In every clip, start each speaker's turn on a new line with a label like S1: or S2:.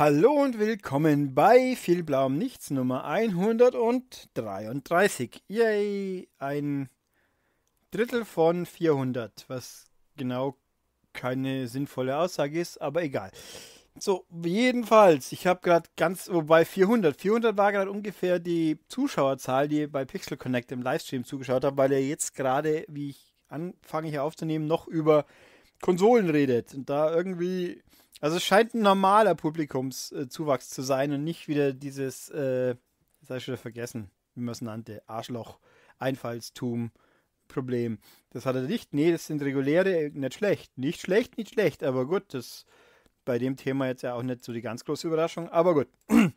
S1: Hallo und willkommen bei viel Blauem Nichts Nummer 133. Yay, ein Drittel von 400, was genau keine sinnvolle Aussage ist, aber egal. So, jedenfalls, ich habe gerade ganz, wobei 400, 400 war gerade ungefähr die Zuschauerzahl, die bei Pixel Connect im Livestream zugeschaut habe, weil er jetzt gerade, wie ich anfange hier aufzunehmen, noch über Konsolen redet und da irgendwie. Also es scheint ein normaler Publikumszuwachs zu sein und nicht wieder dieses, äh, das habe ich schon vergessen, wie man es nannte, Arschloch-Einfallstum. Problem. Das hat er nicht. Nee, das sind reguläre, nicht schlecht. Nicht schlecht, nicht schlecht, aber gut, das bei dem Thema jetzt ja auch nicht so die ganz große Überraschung, aber gut.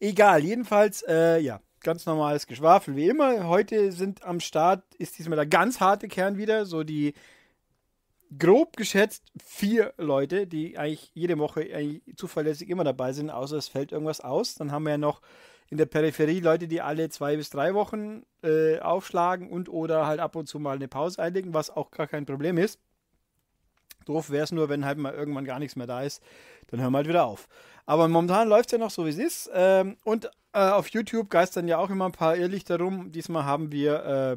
S1: Egal, jedenfalls, äh, ja, ganz normales Geschwafel wie immer. Heute sind am Start, ist diesmal der ganz harte Kern wieder, so die grob geschätzt vier Leute, die eigentlich jede Woche eigentlich zuverlässig immer dabei sind, außer es fällt irgendwas aus. Dann haben wir ja noch in der Peripherie Leute, die alle zwei bis drei Wochen äh, aufschlagen und oder halt ab und zu mal eine Pause einlegen, was auch gar kein Problem ist. Doof wäre es nur, wenn halt mal irgendwann gar nichts mehr da ist, dann hören wir halt wieder auf. Aber momentan läuft es ja noch so, wie es ist. Ähm, und äh, auf YouTube geistern ja auch immer ein paar Irrlichter rum. Diesmal haben wir äh,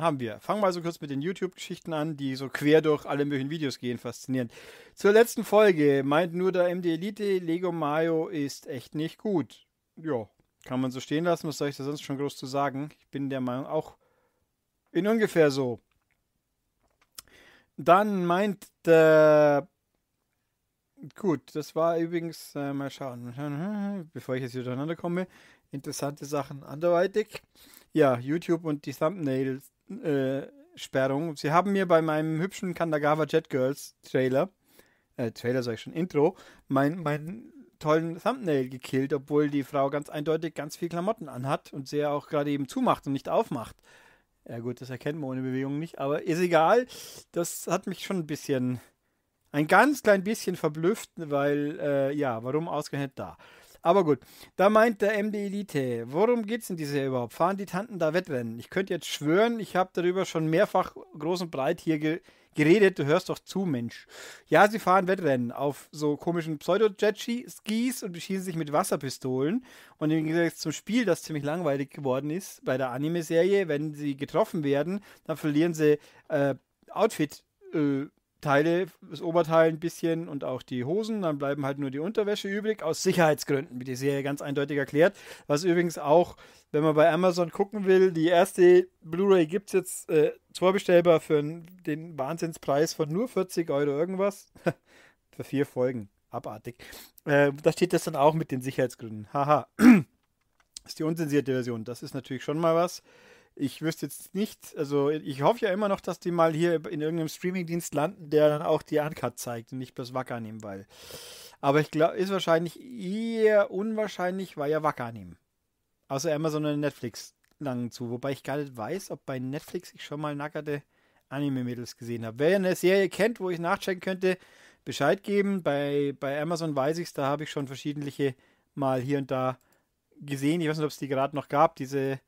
S1: haben wir. Fangen wir also kurz mit den YouTube-Geschichten an, die so quer durch alle möglichen Videos gehen. Faszinierend. Zur letzten Folge meint nur der MD Elite, Lego Mayo ist echt nicht gut. Ja, kann man so stehen lassen. Was soll ich da sonst schon groß zu sagen? Ich bin der Meinung auch in ungefähr so. Dann meint der. Gut, das war übrigens, äh, mal schauen, bevor ich jetzt hier durcheinander komme, interessante Sachen anderweitig. Ja, YouTube und die Thumbnails äh, Sperrung. Sie haben mir bei meinem hübschen Kandagawa Jet Girls Trailer, äh, Trailer sag ich schon, Intro, meinen mein tollen Thumbnail gekillt, obwohl die Frau ganz eindeutig ganz viel Klamotten anhat und sie ja auch gerade eben zumacht und nicht aufmacht. Ja gut, das erkennt man ohne Bewegung nicht, aber ist egal. Das hat mich schon ein bisschen, ein ganz klein bisschen verblüfft, weil, äh, ja, warum ausgerechnet da? Aber gut, da meint der MD Elite, worum geht es in dieser überhaupt? Fahren die Tanten da Wettrennen? Ich könnte jetzt schwören, ich habe darüber schon mehrfach groß und breit hier ge geredet. Du hörst doch zu, Mensch. Ja, sie fahren Wettrennen auf so komischen Pseudo-Jet-Skis und beschießen sich mit Wasserpistolen. Und im Gegensatz zum Spiel, das ziemlich langweilig geworden ist, bei der Anime-Serie, wenn sie getroffen werden, dann verlieren sie äh, Outfit. Äh, Teile, das Oberteil ein bisschen und auch die Hosen. Dann bleiben halt nur die Unterwäsche übrig, aus Sicherheitsgründen, wie die Serie ganz eindeutig erklärt. Was übrigens auch, wenn man bei Amazon gucken will, die erste Blu-ray gibt es jetzt äh, vorbestellbar für den Wahnsinnspreis von nur 40 Euro irgendwas. für vier Folgen. Abartig. Äh, da steht das dann auch mit den Sicherheitsgründen. Haha. ist die unzensierte Version. Das ist natürlich schon mal was ich wüsste jetzt nicht, also ich hoffe ja immer noch, dass die mal hier in irgendeinem Streamingdienst landen, der dann auch die Uncut zeigt und nicht bloß Wacker nehmen, weil. Aber ich glaube, ist wahrscheinlich eher unwahrscheinlich, weil ja Wacker nehmen. Außer Amazon und Netflix langen zu, wobei ich gar nicht weiß, ob bei Netflix ich schon mal nackerte Anime-Mädels gesehen habe. Wer eine Serie kennt, wo ich nachchecken könnte, Bescheid geben. Bei, bei Amazon weiß ich es, da habe ich schon verschiedene mal hier und da gesehen. Ich weiß nicht, ob es die gerade noch gab, diese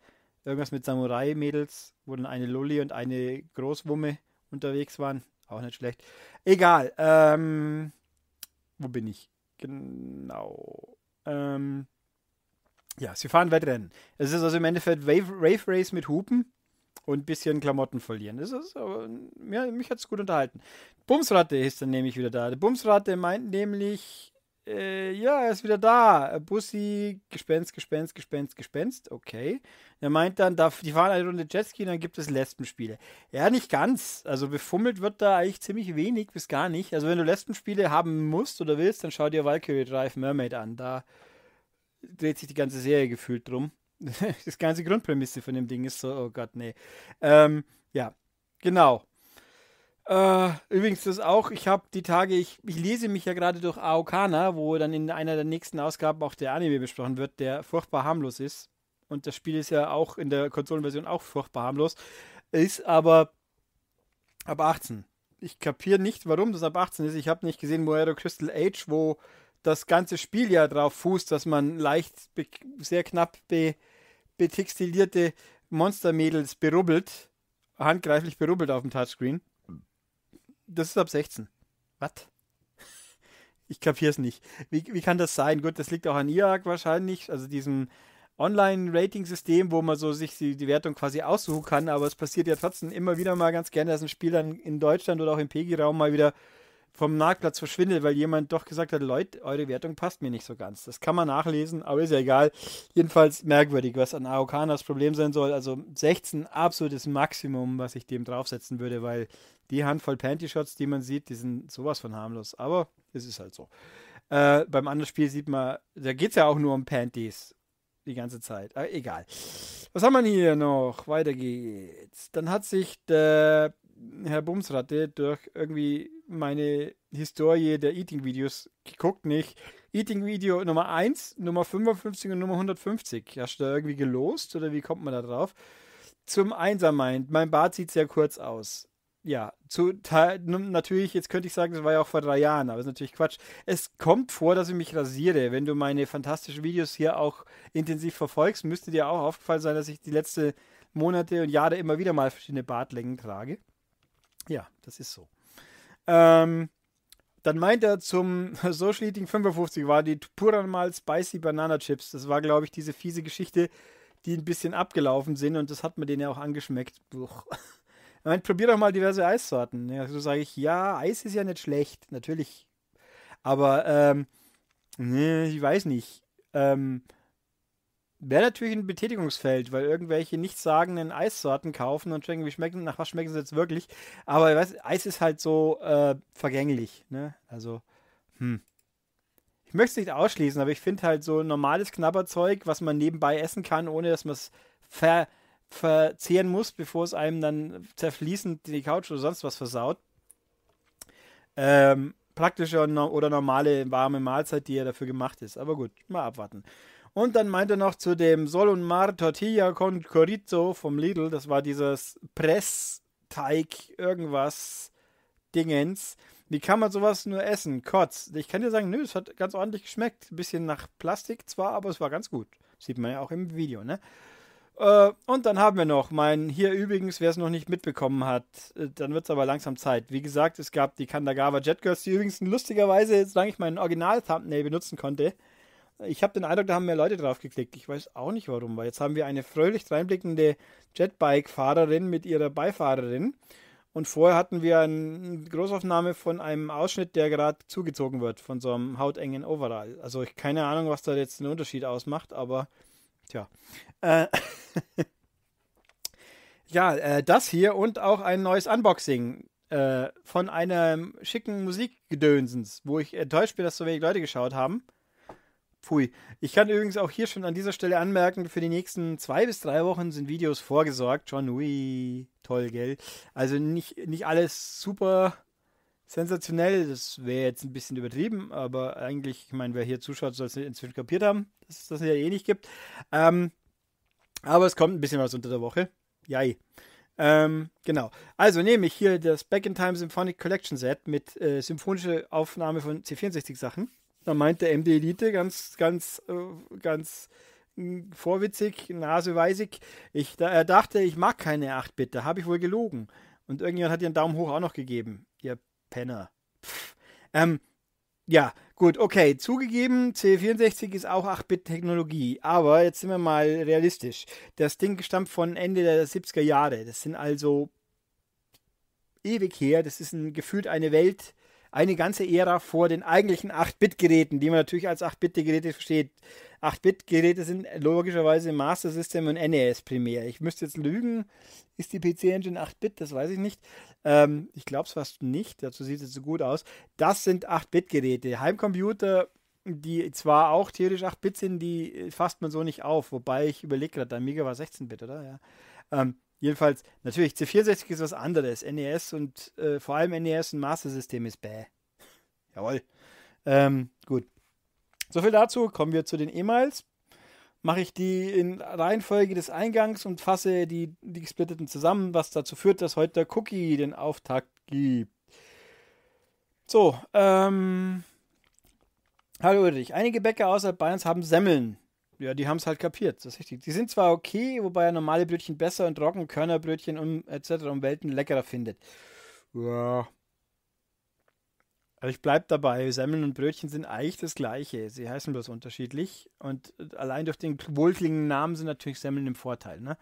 S1: irgendwas mit Samurai-Mädels, wo dann eine Lully und eine Großwumme unterwegs waren. Auch nicht schlecht. Egal. Ähm, wo bin ich? Genau. Ähm, ja, sie fahren Wettrennen. Es ist also im Endeffekt Wave, Race mit Hupen und ein bisschen Klamotten verlieren. Das ist aber, ja, mich hat es gut unterhalten. Bumsratte ist dann nämlich wieder da. Die Bumsratte meint nämlich, äh, ja, er ist wieder da. Bussi, Gespenst, Gespenst, Gespenst, Gespenst. Okay. Er meint dann, darf, die fahren eine Runde Jetski und dann gibt es Lesbenspiele. Ja, nicht ganz. Also befummelt wird da eigentlich ziemlich wenig bis gar nicht. Also wenn du Lesbenspiele haben musst oder willst, dann schau dir Valkyrie Drive Mermaid an. Da dreht sich die ganze Serie gefühlt drum. das ganze Grundprämisse von dem Ding ist so, oh Gott, nee. Ähm, ja, genau. Äh, übrigens das auch, ich habe die Tage, ich, ich, lese mich ja gerade durch Aokana, wo dann in einer der nächsten Ausgaben auch der Anime besprochen wird, der furchtbar harmlos ist. Und das Spiel ist ja auch in der Konsolenversion auch furchtbar harmlos, ist aber ab 18. Ich kapiere nicht, warum das ab 18 ist. Ich habe nicht gesehen Moero Crystal Age, wo das ganze Spiel ja drauf fußt, dass man leicht, sehr knapp be betextilierte Monstermädels berubbelt, handgreiflich berubbelt auf dem Touchscreen das ist ab 16. Was? Ich kapiere es nicht. Wie, wie kann das sein? Gut, das liegt auch an IAG wahrscheinlich, also diesem Online-Rating-System, wo man so sich die, die, Wertung quasi aussuchen kann, aber es passiert ja trotzdem immer wieder mal ganz gerne, dass ein Spiel dann in Deutschland oder auch im pegi raum mal wieder vom Marktplatz verschwindet, weil jemand doch gesagt hat, Leute, eure Wertung passt mir nicht so ganz. Das kann man nachlesen, aber ist ja egal. Jedenfalls merkwürdig, was an Aokan das Problem sein soll. Also 16 absolutes Maximum, was ich dem draufsetzen würde, weil die Handvoll Panty-Shots, die man sieht, die sind sowas von harmlos. Aber es ist halt so. Äh, beim anderen Spiel sieht man, da geht es ja auch nur um Panties die ganze Zeit. Aber ah, egal. Was haben wir hier noch? Weiter geht's. Dann hat sich der Herr Bumsratte durch irgendwie meine Historie der Eating-Videos geguckt, nicht? Eating-Video Nummer 1, Nummer 55 und Nummer 150. Hast du da irgendwie gelost oder wie kommt man da drauf? Zum Einser meint, mein Bart sieht sehr kurz aus. Ja, zu natürlich, jetzt könnte ich sagen, das war ja auch vor drei Jahren, aber ist natürlich Quatsch. Es kommt vor, dass ich mich rasiere. Wenn du meine fantastischen Videos hier auch intensiv verfolgst, müsste dir auch aufgefallen sein, dass ich die letzten Monate und Jahre immer wieder mal verschiedene Bartlängen trage. Ja, das ist so. Ähm, dann meint er zum Social Eating 55 war die Puran mal Spicy Banana Chips. Das war, glaube ich, diese fiese Geschichte, die ein bisschen abgelaufen sind und das hat mir den ja auch angeschmeckt. Buch. Er meint, probier doch mal diverse Eissorten. Ja, so sage ich, ja, Eis ist ja nicht schlecht, natürlich. Aber, ähm, nee, ich weiß nicht. Ähm, Wäre natürlich ein Betätigungsfeld, weil irgendwelche nichtssagenden Eissorten kaufen und checken, wie schmecken, nach was schmecken sie jetzt wirklich. Aber weißt, Eis ist halt so äh, vergänglich, ne? Also, hm. Ich möchte es nicht ausschließen, aber ich finde halt so normales Knabberzeug, was man nebenbei essen kann, ohne dass man es ver verzehren muss, bevor es einem dann zerfließend die Couch oder sonst was versaut. Ähm, praktische oder normale warme Mahlzeit, die ja dafür gemacht ist. Aber gut, mal abwarten. Und dann meinte er noch zu dem Sol und Mar Tortilla con Corizo vom Lidl, das war dieses Pressteig irgendwas Dingens. Wie kann man sowas nur essen? Kotz. Ich kann dir sagen, nö, es hat ganz ordentlich geschmeckt. Ein bisschen nach Plastik zwar, aber es war ganz gut. Sieht man ja auch im Video, ne? Äh, und dann haben wir noch mein, hier übrigens, wer es noch nicht mitbekommen hat, äh, dann wird es aber langsam Zeit. Wie gesagt, es gab die Kandagawa Jet Girls, die übrigens lustigerweise, solange ich meinen Original-Thumbnail benutzen konnte, ich habe den Eindruck, da haben mehr Leute drauf geklickt. Ich weiß auch nicht warum, weil jetzt haben wir eine fröhlich reinblickende Jetbike-Fahrerin mit ihrer Beifahrerin. Und vorher hatten wir eine Großaufnahme von einem Ausschnitt, der gerade zugezogen wird, von so einem hautengen Overall. Also ich keine Ahnung, was da jetzt den Unterschied ausmacht, aber tja. Äh, ja, äh, das hier und auch ein neues Unboxing äh, von einem schicken Musikgedönsens, wo ich enttäuscht bin, dass so wenig Leute geschaut haben. Pfui. Ich kann übrigens auch hier schon an dieser Stelle anmerken, für die nächsten zwei bis drei Wochen sind Videos vorgesorgt. John Wee, toll, gell? Also nicht, nicht alles super sensationell, das wäre jetzt ein bisschen übertrieben, aber eigentlich, ich meine, wer hier zuschaut, soll es inzwischen kapiert haben, dass es das ja eh nicht gibt. Ähm, aber es kommt ein bisschen was unter der Woche. Jai. Ähm, genau. Also nehme ich hier das Back in Time Symphonic Collection Set mit äh, symphonischer Aufnahme von C64-Sachen. Da meint der MD Elite ganz, ganz, äh, ganz hm, vorwitzig, naseweisig, ich, da, er dachte, ich mag keine 8-Bit, da habe ich wohl gelogen. Und irgendjemand hat einen Daumen hoch auch noch gegeben. Ihr Penner. Ähm, ja, gut, okay. Zugegeben, C64 ist auch 8-Bit-Technologie. Aber jetzt sind wir mal realistisch. Das Ding stammt von Ende der 70er Jahre. Das sind also ewig her. Das ist ein, gefühlt eine Welt, eine ganze Ära vor den eigentlichen 8-Bit-Geräten, die man natürlich als 8-Bit-Geräte versteht. 8-Bit-Geräte sind logischerweise Master System und NES primär. Ich müsste jetzt lügen, ist die PC-Engine 8-Bit, das weiß ich nicht. Ähm, ich glaube es fast nicht, dazu sieht es so gut aus. Das sind 8-Bit-Geräte. Heimcomputer die zwar auch theoretisch 8-Bit sind, die fasst man so nicht auf, wobei ich überlege gerade, der Amiga war 16-Bit, oder? Ja. Ähm, Jedenfalls, natürlich, C64 ist was anderes. NES und äh, vor allem NES und Master System ist bäh. Jawohl. Ähm, gut. Soviel dazu. Kommen wir zu den E-Mails. Mache ich die in Reihenfolge des Eingangs und fasse die, die gesplitteten zusammen, was dazu führt, dass heute der Cookie den Auftakt gibt. So, ähm. Hallo Ulrich. Einige Bäcker außerhalb Bayerns haben Semmeln. Ja, die haben es halt kapiert, das ist richtig. Die sind zwar okay, wobei er normale Brötchen besser und trocken Körnerbrötchen und etc. um Welten leckerer findet. Ja. Also ich bleibe dabei, Semmeln und Brötchen sind eigentlich das gleiche. Sie heißen bloß unterschiedlich und allein durch den wohlklingenden Namen sind natürlich Semmeln im Vorteil. Ne?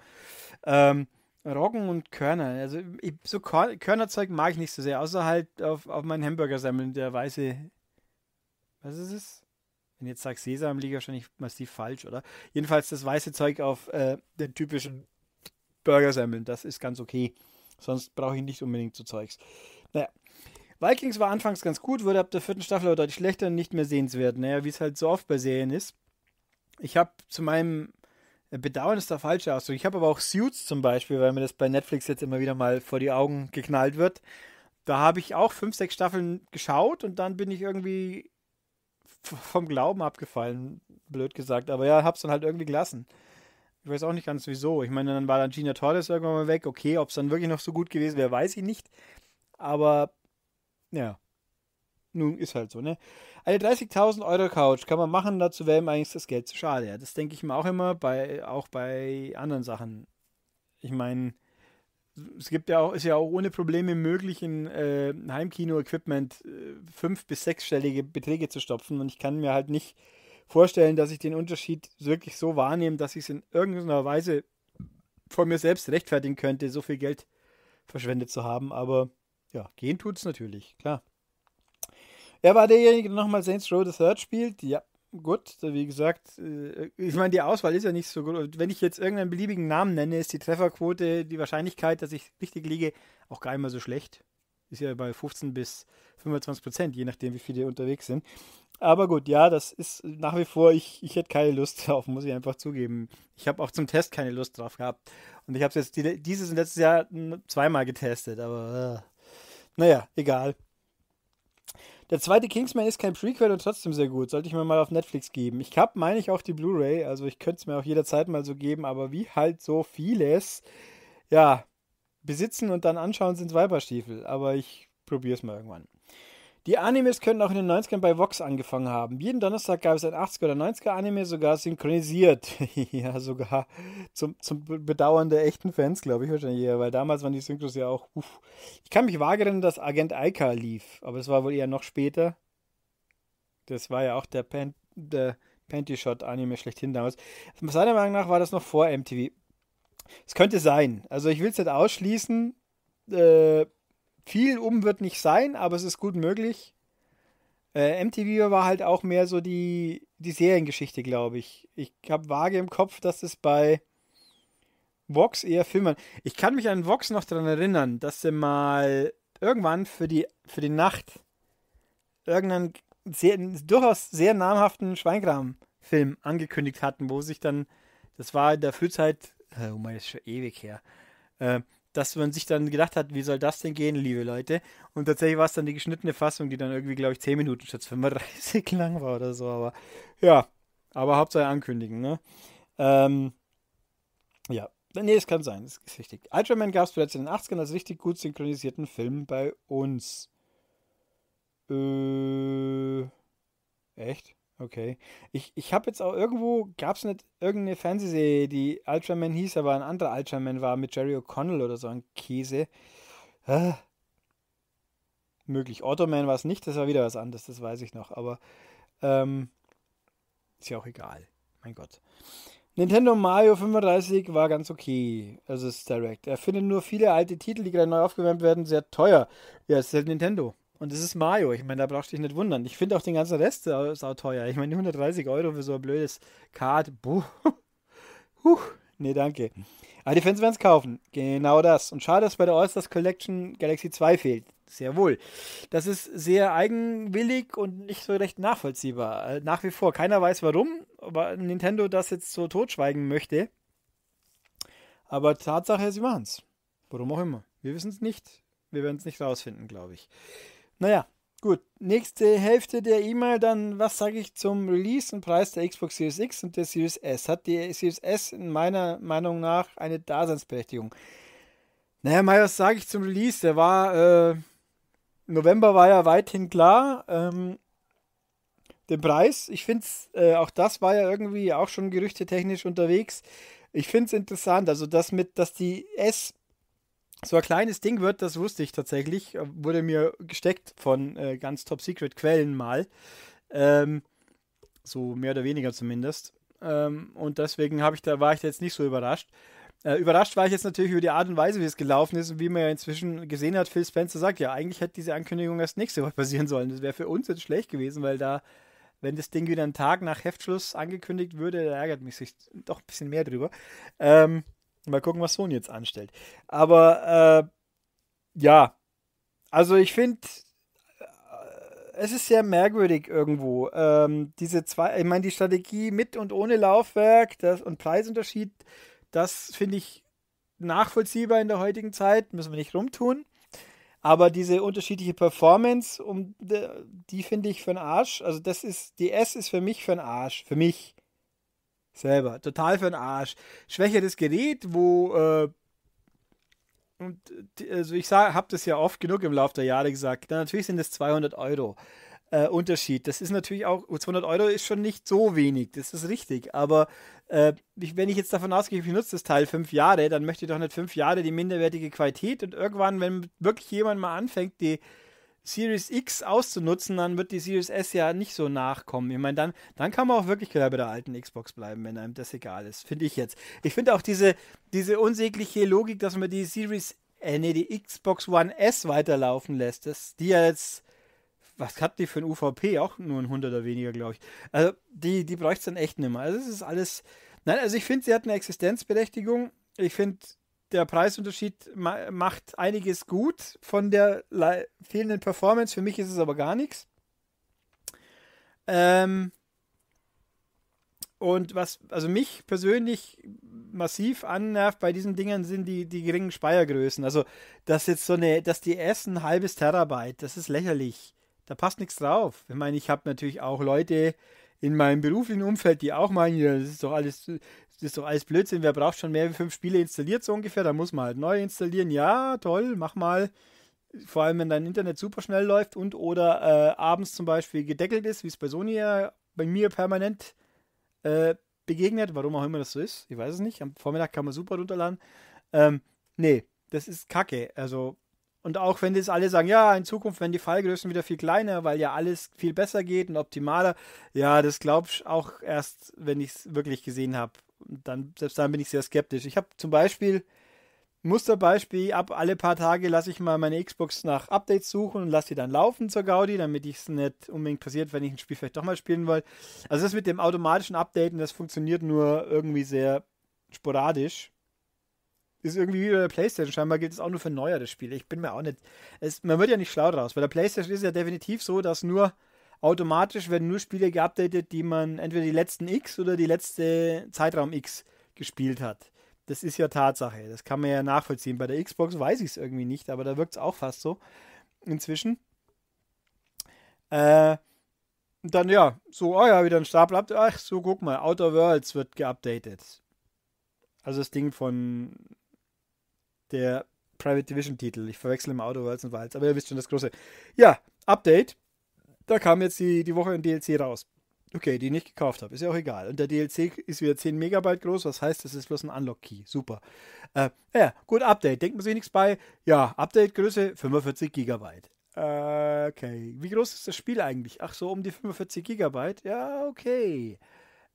S1: Ähm, Roggen und Körner. Also ich, so Kör Körnerzeug mag ich nicht so sehr, außer halt auf, auf meinen Hamburger-Semmeln, der weiße. Was ist es? Wenn ich jetzt sage Sesam, liege ich wahrscheinlich massiv falsch, oder? Jedenfalls das weiße Zeug auf äh, den typischen Burgersemmeln, das ist ganz okay. Sonst brauche ich nicht unbedingt so Zeugs. Naja. Vikings war anfangs ganz gut, wurde ab der vierten Staffel aber deutlich schlechter und nicht mehr sehenswert. Naja, wie es halt so oft bei Serien ist. Ich habe zu meinem äh, Bedauern ist der falsche Ausdruck. Ich habe aber auch Suits zum Beispiel, weil mir das bei Netflix jetzt immer wieder mal vor die Augen geknallt wird. Da habe ich auch fünf, sechs Staffeln geschaut und dann bin ich irgendwie vom Glauben abgefallen, blöd gesagt. Aber ja, hab's dann halt irgendwie gelassen. Ich weiß auch nicht ganz wieso. Ich meine, dann war dann Gina Torres irgendwann mal weg. Okay, ob es dann wirklich noch so gut gewesen wäre, weiß ich nicht. Aber ja, nun ist halt so, ne? Eine 30.000 Euro Couch kann man machen, dazu wäre ihm eigentlich das Geld zu schade. Ja, das denke ich mir auch immer, bei, auch bei anderen Sachen. Ich meine, es gibt ja auch, ist ja auch ohne Probleme möglich, in äh, Heimkino-Equipment äh, fünf- bis sechsstellige Beträge zu stopfen. Und ich kann mir halt nicht vorstellen, dass ich den Unterschied wirklich so wahrnehme, dass ich es in irgendeiner Weise vor mir selbst rechtfertigen könnte, so viel Geld verschwendet zu haben. Aber ja, gehen tut es natürlich, klar. Er war derjenige, der nochmal Saints Row the Third spielt. Ja, gut, wie gesagt, äh, ich meine, die Auswahl ist ja nicht so gut. Wenn ich jetzt irgendeinen beliebigen Namen nenne, ist die Trefferquote, die Wahrscheinlichkeit, dass ich richtig liege, auch gar nicht mal so schlecht. Ist ja bei 15 bis 25 Prozent, je nachdem, wie viele unterwegs sind. Aber gut, ja, das ist nach wie vor, ich, ich hätte keine Lust drauf, muss ich einfach zugeben. Ich habe auch zum Test keine Lust drauf gehabt. Und ich habe es jetzt dieses und letztes Jahr zweimal getestet, aber äh, naja, egal. Der zweite Kingsman ist kein Prequel und trotzdem sehr gut. Sollte ich mir mal auf Netflix geben. Ich habe, meine ich, auch die Blu-ray. Also ich könnte es mir auch jederzeit mal so geben. Aber wie halt so vieles, ja, besitzen und dann anschauen sind Weiberstiefel. Aber ich probiere es mal irgendwann. Die Animes könnten auch in den 90ern bei Vox angefangen haben. Jeden Donnerstag gab es ein 80er oder 90er Anime, sogar synchronisiert. ja, sogar zum, zum Bedauern der echten Fans, glaube ich wahrscheinlich eher, weil damals waren die Synchros ja auch. Uff. Ich kann mich wagern, dass Agent Aika lief, aber das war wohl eher noch später. Das war ja auch der, Pan, der Panty Shot Anime schlechthin damals. Seiner Meinung nach war das noch vor MTV. Es könnte sein. Also ich will es nicht ausschließen. Äh, viel um wird nicht sein, aber es ist gut möglich. Äh, MTV war halt auch mehr so die, die Seriengeschichte, glaube ich. Ich habe vage im Kopf, dass es bei Vox eher Filmen. Ich kann mich an Vox noch daran erinnern, dass sie mal irgendwann für die, für die Nacht irgendeinen sehr, durchaus sehr namhaften Schweinkram-Film angekündigt hatten, wo sich dann, das war in der Frühzeit, äh, oh mein, das ist schon ewig her, äh, dass man sich dann gedacht hat, wie soll das denn gehen, liebe Leute? Und tatsächlich war es dann die geschnittene Fassung, die dann irgendwie, glaube ich, 10 Minuten statt 35 lang war oder so. Aber ja, aber Hauptsache ankündigen, ne? Ähm, ja, nee, es kann sein, das ist richtig. Ultraman gab es bereits in den 80ern als richtig gut synchronisierten Film bei uns. Äh, echt? Okay. Ich, ich habe jetzt auch irgendwo, gab es nicht irgendeine Fernsehserie, die Ultraman hieß, aber ein anderer Ultraman war mit Jerry O'Connell oder so ein Käse. Ah. Möglich. Automan war es nicht, das war wieder was anderes, das weiß ich noch, aber ähm, ist ja auch egal. Mein Gott. Nintendo Mario 35 war ganz okay. Also ist direkt. Er findet nur viele alte Titel, die gerade neu aufgewärmt werden, sehr teuer. Ja, es ist halt Nintendo. Und es ist Mario. Ich meine, da brauchst du dich nicht wundern. Ich finde auch den ganzen Rest sau, sau teuer. Ich meine, 130 Euro für so ein blödes Card. Buh. Huch. Nee, danke. Aber die Fans werden es kaufen. Genau das. Und schade, dass bei der All-Stars Collection Galaxy 2 fehlt. Sehr wohl. Das ist sehr eigenwillig und nicht so recht nachvollziehbar. Äh, nach wie vor. Keiner weiß warum, aber Nintendo das jetzt so totschweigen möchte. Aber Tatsache, sie machen es. Warum auch immer. Wir wissen es nicht. Wir werden es nicht rausfinden, glaube ich. Naja, gut. Nächste Hälfte der E-Mail dann, was sage ich zum Release und Preis der Xbox Series X und der Series S? Hat die Series S in meiner Meinung nach eine Daseinsberechtigung? Naja, mal was sage ich zum Release? Der war, äh, November war ja weithin klar. Ähm, den Preis, ich finde es, äh, auch das war ja irgendwie auch schon gerüchtetechnisch unterwegs. Ich finde es interessant, also das mit, dass die S so ein kleines Ding wird, das wusste ich tatsächlich, äh, wurde mir gesteckt von äh, ganz Top Secret Quellen mal. Ähm, so mehr oder weniger zumindest. Ähm, und deswegen ich da, war ich da jetzt nicht so überrascht. Äh, überrascht war ich jetzt natürlich über die Art und Weise, wie es gelaufen ist und wie man ja inzwischen gesehen hat, Phil Spencer sagt, ja, eigentlich hätte diese Ankündigung erst nächste Woche passieren sollen. Das wäre für uns jetzt schlecht gewesen, weil da, wenn das Ding wieder einen Tag nach Heftschluss angekündigt würde, da ärgert mich sich doch ein bisschen mehr drüber. Ähm, Mal gucken, was Sony jetzt anstellt. Aber äh, ja, also ich finde, äh, es ist sehr merkwürdig irgendwo. Ähm, diese zwei, ich meine, die Strategie mit und ohne Laufwerk das, und Preisunterschied, das finde ich nachvollziehbar in der heutigen Zeit, müssen wir nicht rumtun. Aber diese unterschiedliche Performance, um, die finde ich für den Arsch. Also das ist, die S ist für mich für den Arsch, für mich. Selber. Total für den Arsch. Schwächeres Gerät, wo. Äh, und, also ich habe das ja oft genug im Laufe der Jahre gesagt. Ja, natürlich sind das 200 Euro. Äh, Unterschied. Das ist natürlich auch, 200 Euro ist schon nicht so wenig, das ist richtig, aber äh, ich, wenn ich jetzt davon ausgehe, ich benutze das Teil fünf Jahre, dann möchte ich doch nicht fünf Jahre die minderwertige Qualität und irgendwann, wenn wirklich jemand mal anfängt, die Series X auszunutzen, dann wird die Series S ja nicht so nachkommen. Ich meine, dann, dann kann man auch wirklich bei der alten Xbox bleiben, wenn einem das egal ist, finde ich jetzt. Ich finde auch diese, diese unsägliche Logik, dass man die Series, äh, nee, die Xbox One S weiterlaufen lässt, dass die ja jetzt, was hat die für ein UVP? Auch nur ein 100er weniger, glaube ich. Also, die, die bräuchte es dann echt nicht mehr. Also, das ist alles, nein, also ich finde, sie hat eine Existenzberechtigung. Ich finde, der Preisunterschied ma macht einiges gut von der fehlenden Performance. Für mich ist es aber gar nichts. Ähm und was also mich persönlich massiv annervt bei diesen Dingern sind die, die geringen Speiergrößen. Also, dass jetzt so eine, dass die S ein halbes Terabyte, das ist lächerlich. Da passt nichts drauf. Ich meine, ich habe natürlich auch Leute in meinem beruflichen Umfeld, die auch meinen, das ist doch alles das ist doch alles Blödsinn, wer braucht schon mehr wie fünf Spiele installiert, so ungefähr, da muss man halt neu installieren. Ja, toll, mach mal. Vor allem, wenn dein Internet super schnell läuft und oder äh, abends zum Beispiel gedeckelt ist, wie es bei Sony ja bei mir permanent äh, begegnet, warum auch immer das so ist, ich weiß es nicht. Am Vormittag kann man super runterladen. Ähm, nee, das ist Kacke. Also, und auch wenn das alle sagen, ja, in Zukunft werden die Fallgrößen wieder viel kleiner, weil ja alles viel besser geht und optimaler. Ja, das glaubst auch erst, wenn ich es wirklich gesehen habe. Und dann, selbst dann bin ich sehr skeptisch. Ich habe zum Beispiel, Musterbeispiel, ab alle paar Tage lasse ich mal meine Xbox nach Updates suchen und lasse die dann laufen zur Gaudi, damit es nicht unbedingt passiert, wenn ich ein Spiel vielleicht doch mal spielen will. Also das mit dem automatischen Updaten, das funktioniert nur irgendwie sehr sporadisch. Ist irgendwie wie bei der Playstation. Scheinbar gilt es auch nur für neuere Spiele. Ich bin mir auch nicht. Es, man wird ja nicht schlau draus. weil der Playstation ist ja definitiv so, dass nur automatisch werden nur Spiele geupdatet, die man entweder die letzten X oder die letzte Zeitraum X gespielt hat. Das ist ja Tatsache. Das kann man ja nachvollziehen. Bei der Xbox weiß ich es irgendwie nicht, aber da wirkt es auch fast so inzwischen. Äh, dann ja, so, oh ja, wieder ein Stapel ab. Ach so, guck mal, Outer Worlds wird geupdatet. Also das Ding von der Private Division Titel. Ich verwechsel immer Outer Worlds und Wilds, aber ihr wisst schon das große. Ja, Update da kam jetzt die, die Woche ein DLC raus. Okay, die nicht gekauft habe, ist ja auch egal. Und der DLC ist wieder 10 Megabyte groß, was heißt, das ist bloß ein Unlock-Key. Super. Äh, ja, gut, Update. Denkt man sich nichts bei. Ja, Update-Größe 45 Gigabyte. Äh, okay. Wie groß ist das Spiel eigentlich? Ach so, um die 45 Gigabyte? Ja, okay.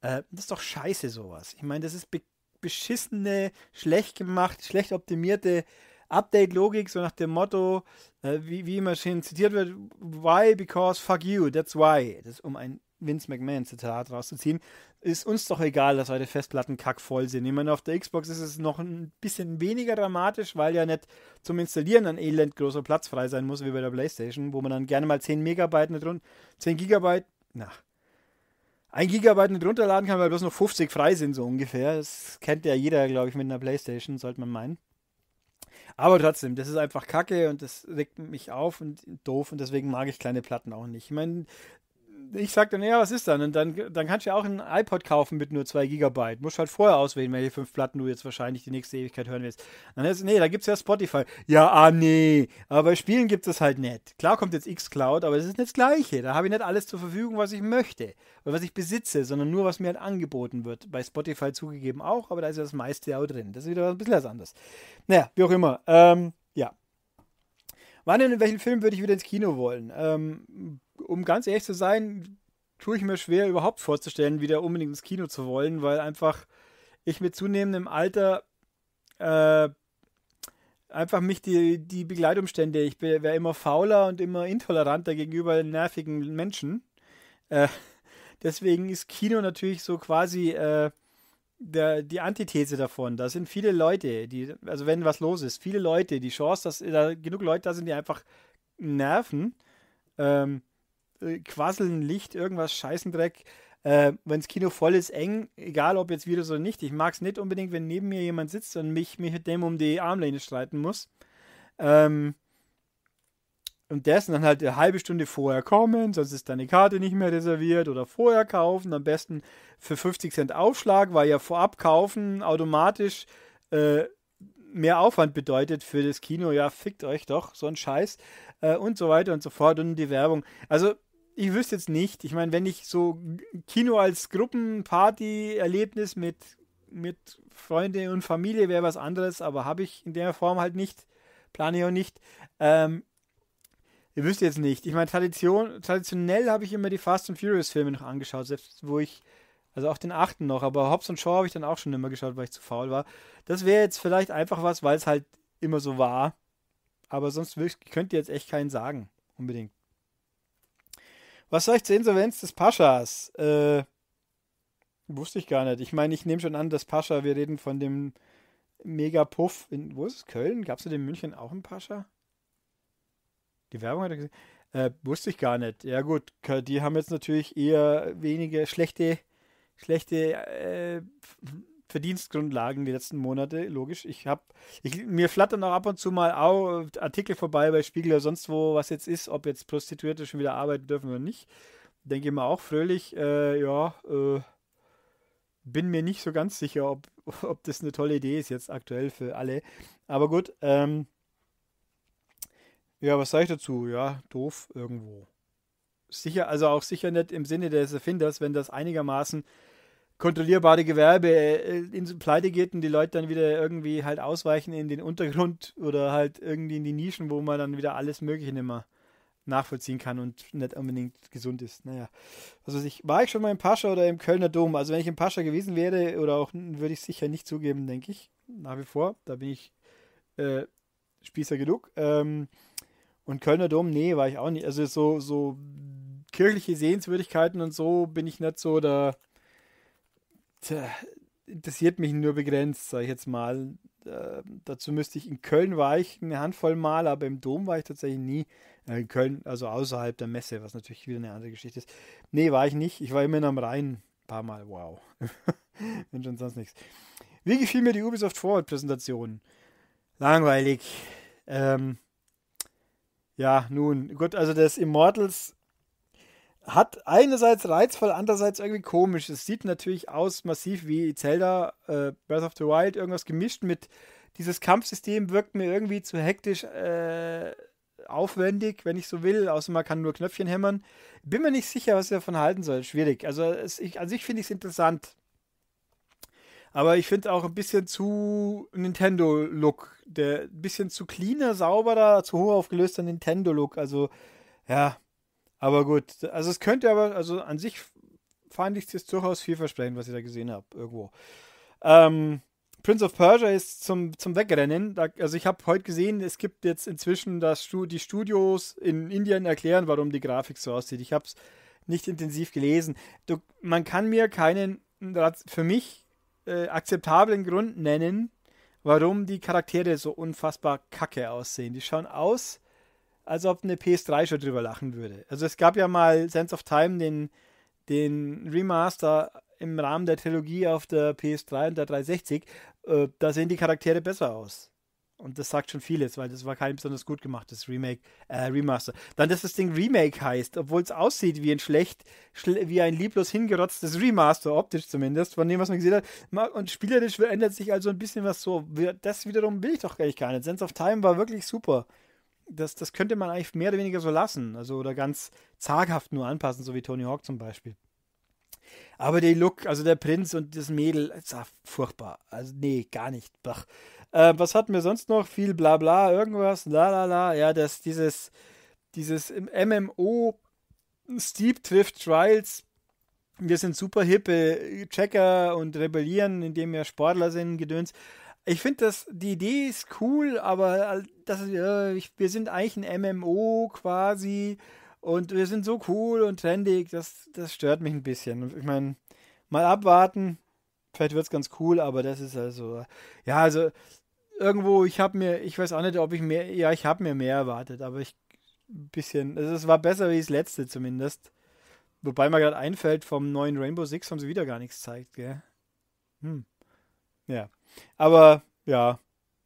S1: Äh, das ist doch scheiße, sowas. Ich meine, das ist be beschissene, schlecht gemacht, schlecht optimierte Update-Logik, so nach dem Motto, äh, wie, wie immer schön zitiert wird, why, because, fuck you, that's why. Das ist, um ein Vince McMahon-Zitat rauszuziehen, ist uns doch egal, dass heute Festplatten kackvoll sind. Ich meine, auf der Xbox ist es noch ein bisschen weniger dramatisch, weil ja nicht zum Installieren ein elend großer Platz frei sein muss, wie bei der Playstation, wo man dann gerne mal 10 Megabyte nicht rund, 10 Gigabyte, na, 1 Gigabyte nicht runterladen kann, weil bloß noch 50 frei sind, so ungefähr. Das kennt ja jeder, glaube ich, mit einer Playstation, sollte man meinen. Aber trotzdem, das ist einfach kacke und das regt mich auf und doof und deswegen mag ich kleine Platten auch nicht. Ich meine, ich sag dann, ja, was ist dann? Und dann, dann kannst du ja auch ein iPod kaufen mit nur 2 Gigabyte. Musst halt vorher auswählen, welche fünf Platten du jetzt wahrscheinlich die nächste Ewigkeit hören willst. Dann ist, nee, da gibt es ja Spotify. Ja, ah, nee. Aber bei Spielen gibt es halt nicht. Klar kommt jetzt Xcloud, aber es ist nicht das Gleiche. Da habe ich nicht alles zur Verfügung, was ich möchte oder was ich besitze, sondern nur, was mir halt angeboten wird. Bei Spotify zugegeben auch, aber da ist ja das meiste auch drin. Das ist wieder ein bisschen was anderes. Naja, wie auch immer. Ähm, ja. Wann und in welchen Film würde ich wieder ins Kino wollen? Ähm, um ganz ehrlich zu sein, tue ich mir schwer, überhaupt vorzustellen, wieder unbedingt ins Kino zu wollen, weil einfach ich mit zunehmendem Alter äh, einfach mich die, die Begleitumstände, ich wäre immer fauler und immer intoleranter gegenüber nervigen Menschen. Äh, deswegen ist Kino natürlich so quasi äh, der, die Antithese davon. Da sind viele Leute, die, also wenn was los ist, viele Leute, die Chance, dass da genug Leute da sind, die einfach nerven. Ähm, äh, quasseln, Licht, irgendwas, Scheißendreck. Äh, wenn das Kino voll ist, eng, egal ob jetzt Virus oder nicht. Ich mag es nicht unbedingt, wenn neben mir jemand sitzt und mich, mich mit dem um die Armlehne streiten muss. Ähm, und der ist dann halt eine halbe Stunde vorher kommen, sonst ist deine Karte nicht mehr reserviert oder vorher kaufen, am besten für 50 Cent Aufschlag, weil ja vorab kaufen automatisch äh, mehr Aufwand bedeutet für das Kino. Ja, fickt euch doch, so ein Scheiß äh, und so weiter und so fort und die Werbung. Also ich wüsste jetzt nicht. Ich meine, wenn ich so Kino als Gruppenparty-Erlebnis mit, mit Freunde und Familie wäre was anderes, aber habe ich in der Form halt nicht. Plane ich auch nicht. Ähm, ihr wüsst jetzt nicht. Ich meine, Tradition, traditionell habe ich immer die Fast and Furious Filme noch angeschaut, selbst wo ich, also auch den achten noch, aber Hobbs und Shaw habe ich dann auch schon immer geschaut, weil ich zu faul war. Das wäre jetzt vielleicht einfach was, weil es halt immer so war. Aber sonst könnt ihr jetzt echt keinen sagen, unbedingt. Was ich zur Insolvenz des Paschas? Äh, wusste ich gar nicht. Ich meine, ich nehme schon an, dass Pascha, wir reden von dem Mega-Puff in, wo ist es, Köln? Gab es in München auch einen Pascha? Die Werbung hat er gesehen. Äh, wusste ich gar nicht. Ja gut, die haben jetzt natürlich eher wenige schlechte, schlechte äh, Verdienstgrundlagen die letzten Monate, logisch. Ich habe, mir flattern auch ab und zu mal auch Artikel vorbei bei Spiegel oder sonst wo, was jetzt ist, ob jetzt Prostituierte schon wieder arbeiten dürfen oder nicht. Denke ich mir auch fröhlich, äh, ja, äh, bin mir nicht so ganz sicher, ob, ob das eine tolle Idee ist jetzt aktuell für alle. Aber gut, ähm, ja, was sage ich dazu? Ja, doof irgendwo. Sicher, also auch sicher nicht im Sinne des Erfinders, wenn das einigermaßen kontrollierbare Gewerbe äh, äh, in Pleite geht und die Leute dann wieder irgendwie halt ausweichen in den Untergrund oder halt irgendwie in die Nischen, wo man dann wieder alles Mögliche nicht mehr nachvollziehen kann und nicht unbedingt gesund ist. Naja, also ich, war ich schon mal im Pascha oder im Kölner Dom? Also wenn ich im Pascha gewesen wäre oder auch, würde ich sicher nicht zugeben, denke ich. Nach wie vor, da bin ich äh, Spießer genug. Ähm, und Kölner Dom, nee, war ich auch nicht. Also so, so kirchliche Sehenswürdigkeiten und so bin ich nicht so der interessiert mich nur begrenzt, sage ich jetzt mal. Äh, dazu müsste ich, in Köln war ich eine Handvoll Mal, aber im Dom war ich tatsächlich nie. Äh, in Köln, also außerhalb der Messe, was natürlich wieder eine andere Geschichte ist. Nee, war ich nicht. Ich war immerhin am Rhein. Ein paar Mal, wow. Wenn schon sonst nichts. Wie gefiel mir die Ubisoft Forward-Präsentation? Langweilig. Ähm, ja, nun, gut, also das Immortals hat einerseits reizvoll, andererseits irgendwie komisch. Es sieht natürlich aus massiv wie Zelda äh, Breath of the Wild, irgendwas gemischt mit dieses Kampfsystem wirkt mir irgendwie zu hektisch äh, aufwendig, wenn ich so will, außer man kann nur Knöpfchen hämmern. Bin mir nicht sicher, was ich davon halten soll. Schwierig. Also es, ich, an sich finde ich es interessant. Aber ich finde auch ein bisschen zu Nintendo-Look. ein bisschen zu cleaner, sauberer, zu hoch aufgelöster Nintendo-Look. Also, ja, aber gut, also es könnte aber, also an sich fand ich es durchaus vielversprechend, was ich da gesehen habe, irgendwo. Ähm, Prince of Persia ist zum, zum Wegrennen. Da, also ich habe heute gesehen, es gibt jetzt inzwischen, dass die Studios in Indien erklären, warum die Grafik so aussieht. Ich habe es nicht intensiv gelesen. Du, man kann mir keinen, für mich, äh, akzeptablen Grund nennen, warum die Charaktere so unfassbar kacke aussehen. Die schauen aus als ob eine PS3 schon drüber lachen würde. Also es gab ja mal Sense of Time, den, den Remaster im Rahmen der Trilogie auf der PS3 und der 360. Äh, da sehen die Charaktere besser aus. Und das sagt schon vieles, weil das war kein besonders gut gemachtes Remake, äh, Remaster. Dann, dass das Ding Remake heißt, obwohl es aussieht wie ein schlecht, wie ein lieblos hingerotztes Remaster, optisch zumindest, von dem, was man gesehen hat. Und spielerisch ändert sich also ein bisschen was so. Das wiederum will ich doch gar nicht. Sense of Time war wirklich super das, das könnte man eigentlich mehr oder weniger so lassen. Also oder ganz zaghaft nur anpassen, so wie Tony Hawk zum Beispiel. Aber der Look, also der Prinz und das Mädel, ist furchtbar. Also nee, gar nicht. Äh, was hatten wir sonst noch? Viel Blabla, irgendwas, la la la. Ja, das, dieses, dieses MMO Steep trifft Trials. Wir sind super hippe Checker und rebellieren, indem wir Sportler sind, Gedöns ich finde das, die Idee ist cool, aber äh, das ist, äh, wir sind eigentlich ein MMO quasi und wir sind so cool und trendig, das, das stört mich ein bisschen. Ich meine, mal abwarten, vielleicht wird es ganz cool, aber das ist also, ja, also irgendwo, ich habe mir, ich weiß auch nicht, ob ich mehr, ja, ich habe mir mehr erwartet, aber ich ein bisschen, also es war besser wie das letzte zumindest. Wobei mir gerade einfällt, vom neuen Rainbow Six haben sie wieder gar nichts gezeigt, gell? Hm. Ja. Aber ja,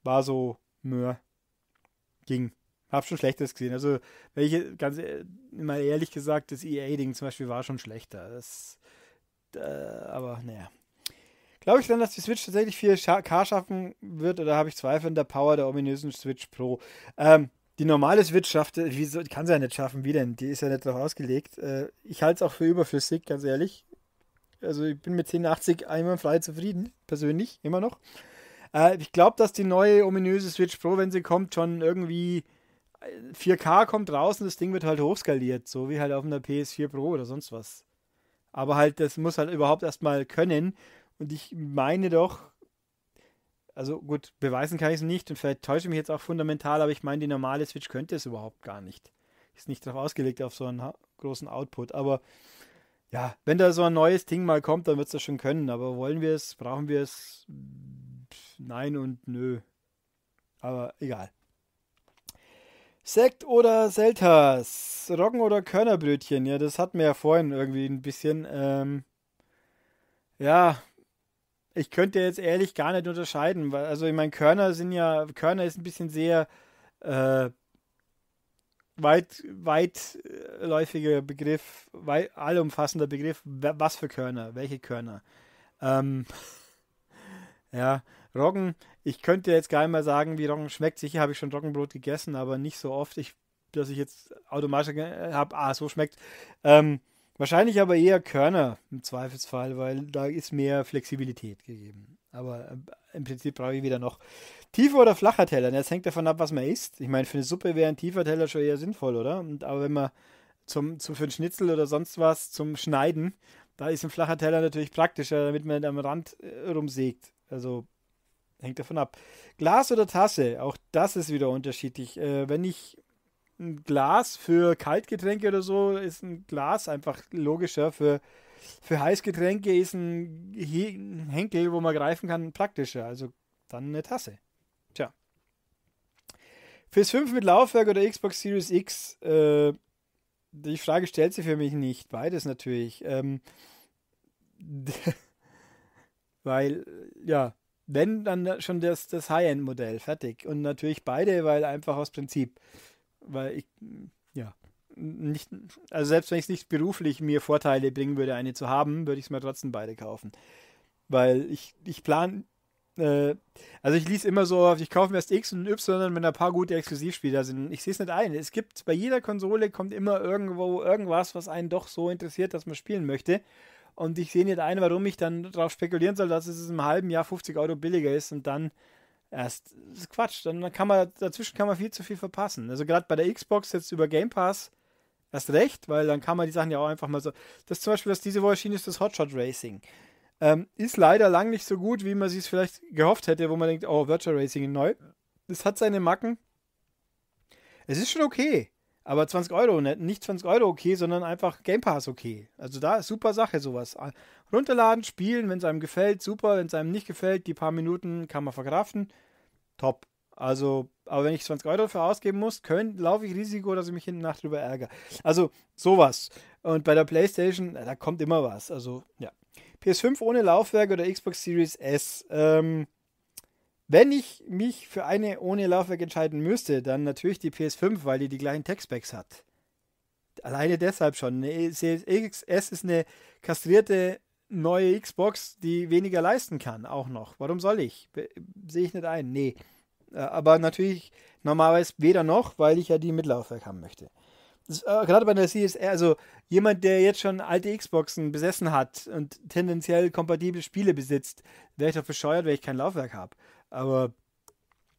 S1: war so, mö, ging. Hab schon Schlechtes gesehen. Also, welche, ganz äh, mal ehrlich gesagt, das EA-Ding zum Beispiel war schon schlechter. Das, äh, aber naja. Glaube ich dann, dass die Switch tatsächlich 4K schaffen wird oder habe ich Zweifel an der Power der ominösen Switch Pro? Ähm, die normale Switch schafft, wieso, kann sie ja nicht schaffen, wie denn? Die ist ja nicht darauf ausgelegt. Äh, ich halte es auch für überflüssig, ganz ehrlich. Also ich bin mit 1080 einwandfrei zufrieden, persönlich, immer noch. Äh, ich glaube, dass die neue ominöse Switch Pro, wenn sie kommt, schon irgendwie 4K äh, kommt raus und das Ding wird halt hochskaliert, so wie halt auf einer PS4 Pro oder sonst was. Aber halt, das muss halt überhaupt erstmal können. Und ich meine doch, also gut, beweisen kann ich es nicht und vielleicht täusche ich mich jetzt auch fundamental, aber ich meine, die normale Switch könnte es überhaupt gar nicht. Ist nicht darauf ausgelegt, auf so einen großen Output. Aber ja, wenn da so ein neues Ding mal kommt, dann wird es das schon können. Aber wollen wir es, brauchen wir es? nein und nö. Aber egal. Sekt oder Selters? Roggen oder Körnerbrötchen? Ja, das hatten wir ja vorhin irgendwie ein bisschen. Ähm, ja, ich könnte jetzt ehrlich gar nicht unterscheiden. Weil, also, ich meine, Körner sind ja, Körner ist ein bisschen sehr äh, weit, weitläufiger Begriff, weit, allumfassender Begriff, was für Körner, welche Körner. Ähm, ja, Roggen, ich könnte jetzt gar nicht mal sagen, wie Roggen schmeckt. Sicher habe ich schon Roggenbrot gegessen, aber nicht so oft, ich, dass ich jetzt automatisch habe, ah, so schmeckt. Ähm, wahrscheinlich aber eher Körner im Zweifelsfall, weil da ist mehr Flexibilität gegeben. Aber äh, im Prinzip brauche ich wieder noch tiefer oder flacher Teller. Das hängt davon ab, was man isst. Ich meine, für eine Suppe wäre ein tiefer Teller schon eher sinnvoll, oder? Und, aber wenn man zum, zum, für einen Schnitzel oder sonst was zum Schneiden, da ist ein flacher Teller natürlich praktischer, damit man nicht am Rand äh, rumsägt. Also hängt davon ab. Glas oder Tasse, auch das ist wieder unterschiedlich. Äh, wenn ich ein Glas für Kaltgetränke oder so, ist ein Glas einfach logischer für für Heißgetränke ist ein Henkel, wo man greifen kann, praktischer. Also dann eine Tasse. Tja. Fürs 5 mit Laufwerk oder Xbox Series X, äh, die Frage stellt sich für mich nicht. Beides natürlich. Ähm, weil, ja, wenn dann schon das, das High-End-Modell, fertig. Und natürlich beide, weil einfach aus Prinzip. Weil ich nicht, also selbst wenn ich es nicht beruflich mir Vorteile bringen würde, eine zu haben, würde ich es mir trotzdem beide kaufen. Weil ich, ich plan, äh, also ich lies immer so, ich kaufe mir erst X und Y, wenn ein paar gute Exklusivspieler sind. Ich sehe es nicht ein. Es gibt bei jeder Konsole kommt immer irgendwo irgendwas, was einen doch so interessiert, dass man spielen möchte. Und ich sehe nicht ein, warum ich dann darauf spekulieren soll, dass es im halben Jahr 50 Euro billiger ist und dann erst das ist Quatsch. Dann kann man dazwischen kann man viel zu viel verpassen. Also gerade bei der Xbox jetzt über Game Pass Erst recht, weil dann kann man die Sachen ja auch einfach mal so. Das zum Beispiel, was diese Woche erschienen ist, das Hotshot Racing. Ähm, ist leider lang nicht so gut, wie man sich es vielleicht gehofft hätte, wo man denkt, oh, Virtual Racing neu. Das hat seine Macken. Es ist schon okay, aber 20 Euro, ne, nicht 20 Euro okay, sondern einfach Game Pass okay. Also da ist super Sache sowas. Ah, runterladen, spielen, wenn es einem gefällt, super, wenn es einem nicht gefällt, die paar Minuten kann man verkraften. Top. Also, aber wenn ich 20 Euro dafür ausgeben muss, laufe ich Risiko, dass ich mich hinten nach drüber ärgere. Also, sowas. Und bei der PlayStation, da kommt immer was. Also, ja. PS5 ohne Laufwerk oder Xbox Series S. Ähm, wenn ich mich für eine ohne Laufwerk entscheiden müsste, dann natürlich die PS5, weil die die gleichen Textbacks hat. Alleine deshalb schon. Eine Series S ist eine kastrierte neue Xbox, die weniger leisten kann, auch noch. Warum soll ich? Sehe ich nicht ein. Nee. Äh, aber natürlich normalerweise weder noch, weil ich ja die mit Laufwerk haben möchte. Das, äh, gerade bei der CSR, also jemand, der jetzt schon alte Xboxen besessen hat und tendenziell kompatible Spiele besitzt, wäre ich doch bescheuert, wenn ich kein Laufwerk habe. Aber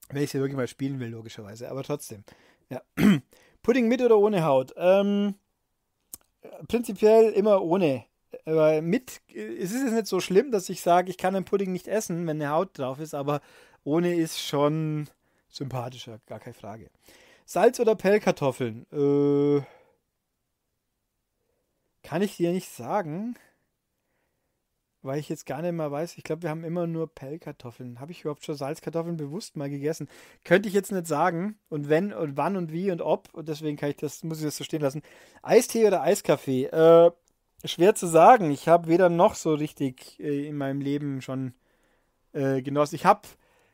S1: wenn ich sie wirklich mal spielen will, logischerweise. Aber trotzdem. Ja. Pudding mit oder ohne Haut? Ähm, prinzipiell immer ohne. Aber mit, äh, es ist jetzt nicht so schlimm, dass ich sage, ich kann einen Pudding nicht essen, wenn eine Haut drauf ist, aber ohne ist schon sympathischer, gar keine Frage. Salz oder Pellkartoffeln? Äh, kann ich dir nicht sagen, weil ich jetzt gar nicht mal weiß. Ich glaube, wir haben immer nur Pellkartoffeln. Habe ich überhaupt schon Salzkartoffeln bewusst mal gegessen? Könnte ich jetzt nicht sagen. Und wenn und wann und wie und ob. Und deswegen kann ich das, muss ich das so stehen lassen. Eistee oder Eiskaffee? Äh, schwer zu sagen. Ich habe weder noch so richtig äh, in meinem Leben schon äh, genossen. Ich habe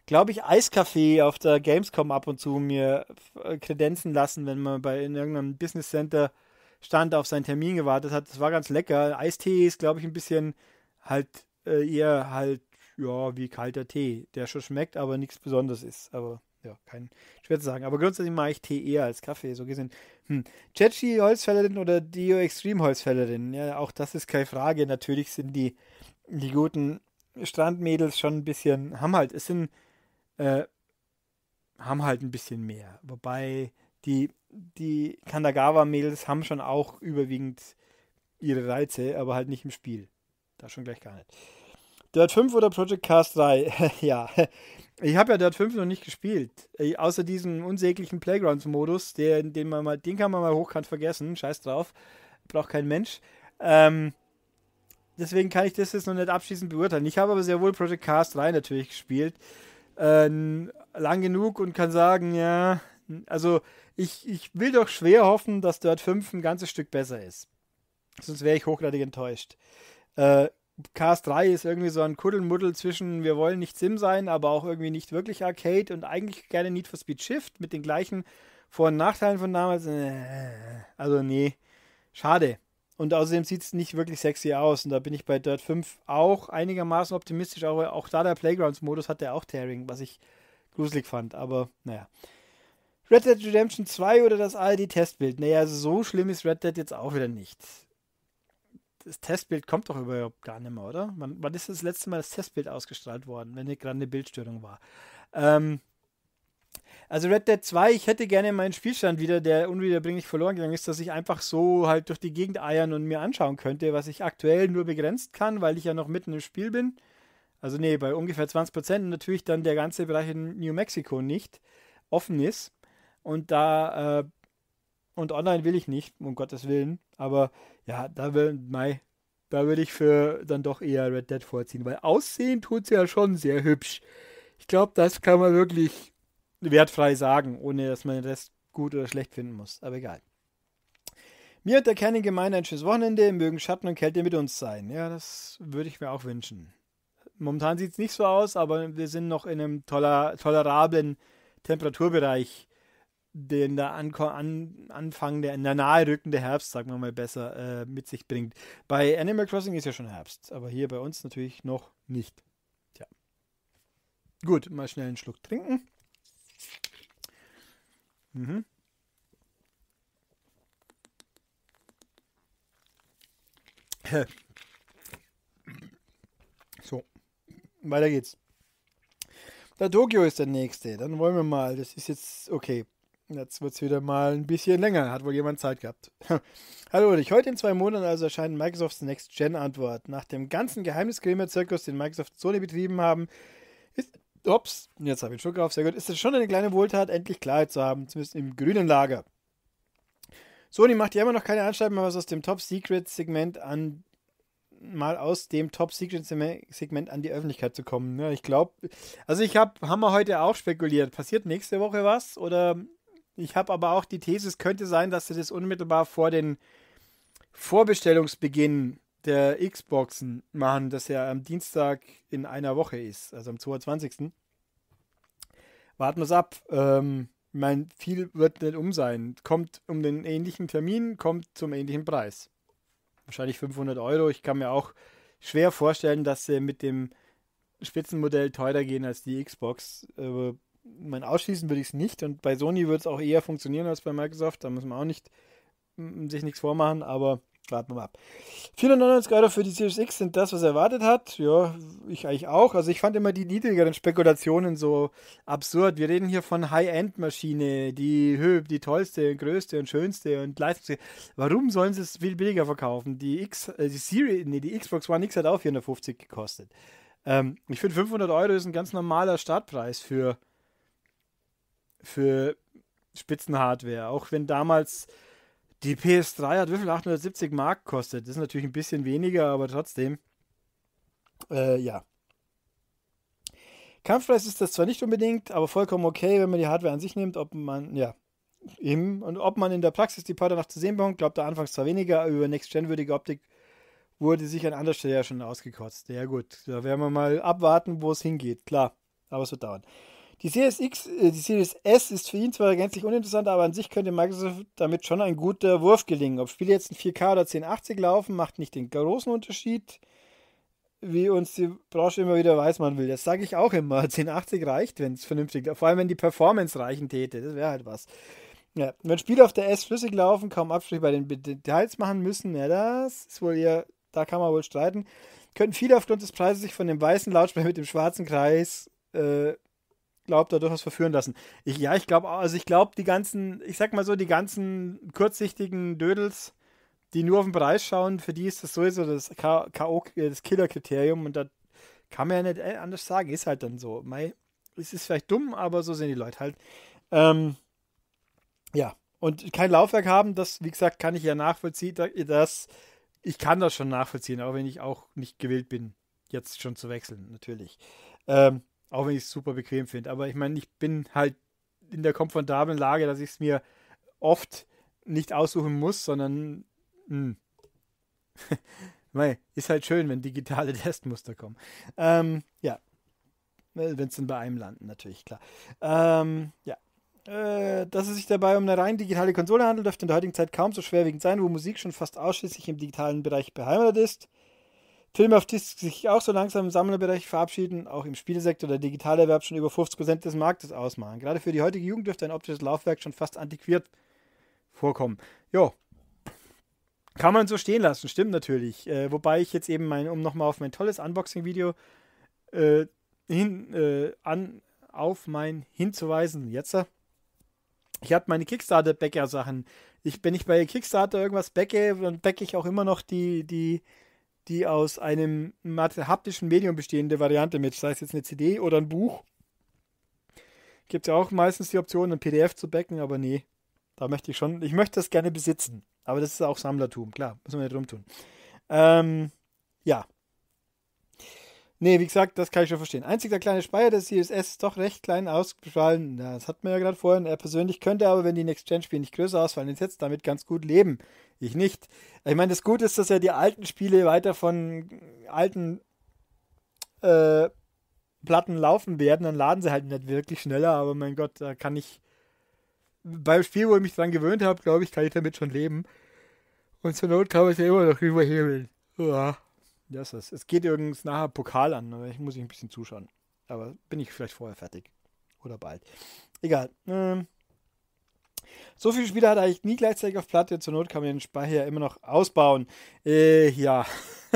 S1: glaube ich, Eiskaffee auf der Gamescom ab und zu mir äh, kredenzen lassen, wenn man bei in irgendeinem Business Center stand, auf seinen Termin gewartet hat. Das war ganz lecker. Eistee ist, glaube ich, ein bisschen halt äh, eher halt, ja, wie kalter Tee, der schon schmeckt, aber nichts Besonderes ist. Aber ja, kein, schwer zu sagen. Aber grundsätzlich mache ich Tee eher als Kaffee, so gesehen. Hm. Chetchi Holzfällerin oder Dio Extreme Holzfällerin? Ja, auch das ist keine Frage. Natürlich sind die, die guten Strandmädels schon ein bisschen, haben halt, es sind äh, haben halt ein bisschen mehr. Wobei die, die Kandagawa-Mädels haben schon auch überwiegend ihre Reize, aber halt nicht im Spiel. Da schon gleich gar nicht. Dirt 5 oder Project Cars 3? ja, ich habe ja Dirt 5 noch nicht gespielt. Äh, außer diesem unsäglichen Playgrounds-Modus, den, den, den kann man mal hochkant vergessen. Scheiß drauf. Braucht kein Mensch. Ähm, deswegen kann ich das jetzt noch nicht abschließend beurteilen. Ich habe aber sehr wohl Project Cars 3 natürlich gespielt äh, lang genug und kann sagen, ja, also ich, ich will doch schwer hoffen, dass Dirt 5 ein ganzes Stück besser ist. Sonst wäre ich hochgradig enttäuscht. Äh, Cars 3 ist irgendwie so ein Kuddelmuddel zwischen, wir wollen nicht Sim sein, aber auch irgendwie nicht wirklich Arcade und eigentlich gerne Need for Speed Shift mit den gleichen Vor- und Nachteilen von damals. Äh, also nee, schade. Und außerdem sieht es nicht wirklich sexy aus. Und da bin ich bei Dirt 5 auch einigermaßen optimistisch. Auch, auch da der Playgrounds-Modus hat der auch Tearing, was ich gruselig fand. Aber naja. Red Dead Redemption 2 oder das ARD-Testbild? Naja, so schlimm ist Red Dead jetzt auch wieder nicht. Das Testbild kommt doch überhaupt gar nicht mehr, oder? Wann, wann ist das letzte Mal das Testbild ausgestrahlt worden, wenn eine gerade eine Bildstörung war? Ähm, also Red Dead 2, ich hätte gerne meinen Spielstand wieder, der unwiederbringlich verloren gegangen ist, dass ich einfach so halt durch die Gegend eiern und mir anschauen könnte, was ich aktuell nur begrenzt kann, weil ich ja noch mitten im Spiel bin. Also nee, bei ungefähr 20 Prozent natürlich dann der ganze Bereich in New Mexico nicht offen ist. Und da, äh, und online will ich nicht, um Gottes Willen. Aber ja, da will, mei, da würde ich für dann doch eher Red Dead vorziehen, weil aussehen tut es ja schon sehr hübsch. Ich glaube, das kann man wirklich wertfrei sagen, ohne dass man den Rest gut oder schlecht finden muss. Aber egal. Mir und der Kerngemeinde ein schönes Wochenende, mögen Schatten und Kälte mit uns sein. Ja, das würde ich mir auch wünschen. Momentan sieht es nicht so aus, aber wir sind noch in einem toller, tolerablen Temperaturbereich, den der An An Anfang, der, der nahe rückende Herbst, sagen wir mal besser, äh, mit sich bringt. Bei Animal Crossing ist ja schon Herbst, aber hier bei uns natürlich noch nicht. Tja. Gut, mal schnell einen Schluck trinken. Mhm. So, weiter geht's. Der Tokio ist der nächste. Dann wollen wir mal. Das ist jetzt okay. Jetzt wird es wieder mal ein bisschen länger. Hat wohl jemand Zeit gehabt. Hallo, und ich heute in zwei Monaten also erscheint Microsofts Next-Gen-Antwort. Nach dem ganzen Geheimniskrämer-Zirkus, den Microsoft Sony betrieben haben, Ups, jetzt habe ich Schluck auf, sehr gut. Ist das schon eine kleine Wohltat, endlich Klarheit zu haben, zumindest im grünen Lager. Sony macht ja immer noch keine Anstalten, was aus dem Top Secret Segment an mal aus dem Top Secret Segment an die Öffentlichkeit zu kommen. Ja, ne? ich glaube, also ich habe Hammer heute auch spekuliert. Passiert nächste Woche was? Oder ich habe aber auch die These, es könnte sein, dass sie das unmittelbar vor den Vorbestellungsbeginn der Xboxen machen, das ja am Dienstag in einer Woche ist, also am 22 warten wir es ab. Ähm, ich meine, viel wird nicht um sein. Kommt um den ähnlichen Termin, kommt zum ähnlichen Preis. Wahrscheinlich 500 Euro. Ich kann mir auch schwer vorstellen, dass sie mit dem Spitzenmodell teurer gehen als die Xbox. Äh, mein ausschließen würde ich es nicht. Und bei Sony würde es auch eher funktionieren als bei Microsoft. Da muss man auch nicht sich nichts vormachen. Aber warten wir mal ab. 499 Euro für die Series X sind das, was er erwartet hat. Ja, ich eigentlich auch. Also ich fand immer die niedrigeren Spekulationen so absurd. Wir reden hier von High-End-Maschine, die Höhe, die tollste, größte und schönste und leistungsfähigste. Warum sollen sie es viel billiger verkaufen? Die X, äh, die Series, nee, die Xbox One X hat auch 450 gekostet. Ähm, ich finde 500 Euro ist ein ganz normaler Startpreis für für Spitzenhardware. Auch wenn damals die PS3 hat wie viel? 870 Mark kostet. Das ist natürlich ein bisschen weniger, aber trotzdem. Äh, ja. Kampfpreis ist das zwar nicht unbedingt, aber vollkommen okay, wenn man die Hardware an sich nimmt, ob man, ja, eben, und ob man in der Praxis die paar danach zu sehen bekommt, glaubt er anfangs zwar weniger, aber über Next-Gen-würdige Optik wurde sich an anderer Stelle ja schon ausgekotzt. Ja gut, da werden wir mal abwarten, wo es hingeht, klar, aber es wird dauern. Die Series X, äh, die Series S ist für ihn zwar gänzlich uninteressant, aber an sich könnte Microsoft damit schon ein guter Wurf gelingen. Ob Spiele jetzt in 4K oder 1080 laufen, macht nicht den großen Unterschied, wie uns die Branche immer wieder weiß, man will. Das sage ich auch immer. 1080 reicht, wenn es vernünftig Vor allem, wenn die Performance reichen täte. Das wäre halt was. Ja, wenn Spiele auf der S flüssig laufen, kaum Abstriche bei den Details machen müssen, ja, das ist wohl eher, da kann man wohl streiten. Könnten viele aufgrund des Preises sich von dem weißen Lautsprecher mit dem schwarzen Kreis äh, glaube, dadurch was verführen lassen. Ich, ja, ich glaube, also ich glaube, die ganzen, ich sag mal so, die ganzen kurzsichtigen Dödels, die nur auf den Preis schauen, für die ist das sowieso das K.O., das Killer-Kriterium und da kann man ja nicht äh, anders sagen, ist halt dann so. Mei, es ist vielleicht dumm, aber so sind die Leute halt. Ähm, ja, und kein Laufwerk haben, das, wie gesagt, kann ich ja nachvollziehen, dass ich kann das schon nachvollziehen, auch wenn ich auch nicht gewillt bin, jetzt schon zu wechseln, natürlich. Ähm, auch wenn ich es super bequem finde. Aber ich meine, ich bin halt in der komfortablen Lage, dass ich es mir oft nicht aussuchen muss, sondern hm. ist halt schön, wenn digitale Testmuster kommen. Ähm, ja. Äh, wenn es dann bei einem landen, natürlich, klar. Ähm, ja. Äh, dass es sich dabei um eine rein digitale Konsole handelt, dürfte in der heutigen Zeit kaum so schwerwiegend sein, wo Musik schon fast ausschließlich im digitalen Bereich beheimatet ist. Filme, auf die sich auch so langsam im Sammlerbereich verabschieden, auch im Spielsektor der Digitalerwerb schon über 50% des Marktes ausmachen. Gerade für die heutige Jugend dürfte ein optisches Laufwerk schon fast antiquiert vorkommen. Jo. Kann man so stehen lassen, stimmt natürlich. Äh, wobei ich jetzt eben mein, um nochmal auf mein tolles Unboxing-Video äh, äh, auf mein hinzuweisen. Jetzt, äh, ich habe meine Kickstarter-Bäcker-Sachen. Ich, wenn ich bei Kickstarter irgendwas backe, dann backe ich auch immer noch die, die, die aus einem haptischen Medium bestehende Variante mit, sei es jetzt eine CD oder ein Buch. Gibt es ja auch meistens die Option, ein PDF zu backen, aber nee, da möchte ich schon, ich möchte das gerne besitzen. Aber das ist auch Sammlertum, klar, müssen wir nicht rumtun. Ähm, ja, Nee, wie gesagt, das kann ich schon verstehen. Einzig der kleine Speier des CSS ist doch recht klein ausgefallen. Das hat man ja gerade vorhin. Er persönlich könnte aber, wenn die Next-Gen-Spiele nicht größer ausfallen als jetzt, damit ganz gut leben. Ich nicht. Ich meine, das Gute ist, dass ja die alten Spiele weiter von alten äh, Platten laufen werden. Dann laden sie halt nicht wirklich schneller, aber mein Gott, da kann ich. Beim Spiel, wo ich mich dran gewöhnt habe, glaube ich, kann ich damit schon leben. Und zur Not kann man es ja immer noch überhebeln. Uah. Das ist das. Es geht übrigens nachher Pokal an, ne? ich muss ich ein bisschen zuschauen. Aber bin ich vielleicht vorher fertig. Oder bald. Egal. Ähm, so viele Spieler hat eigentlich nie gleichzeitig auf Platte. Zur Not kann man den Speicher ja immer noch ausbauen. Äh, ja.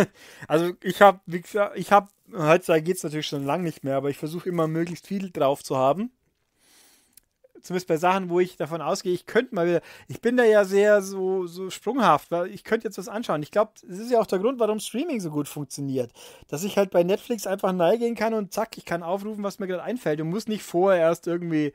S1: Also ich habe, wie gesagt, ich habe, heutzutage geht es natürlich schon lange nicht mehr, aber ich versuche immer möglichst viel drauf zu haben zumindest bei Sachen, wo ich davon ausgehe, ich könnte mal wieder, ich bin da ja sehr so, so sprunghaft, weil ich könnte jetzt was anschauen. Ich glaube, das ist ja auch der Grund, warum Streaming so gut funktioniert. Dass ich halt bei Netflix einfach nahe gehen kann und zack, ich kann aufrufen, was mir gerade einfällt und muss nicht vorher erst irgendwie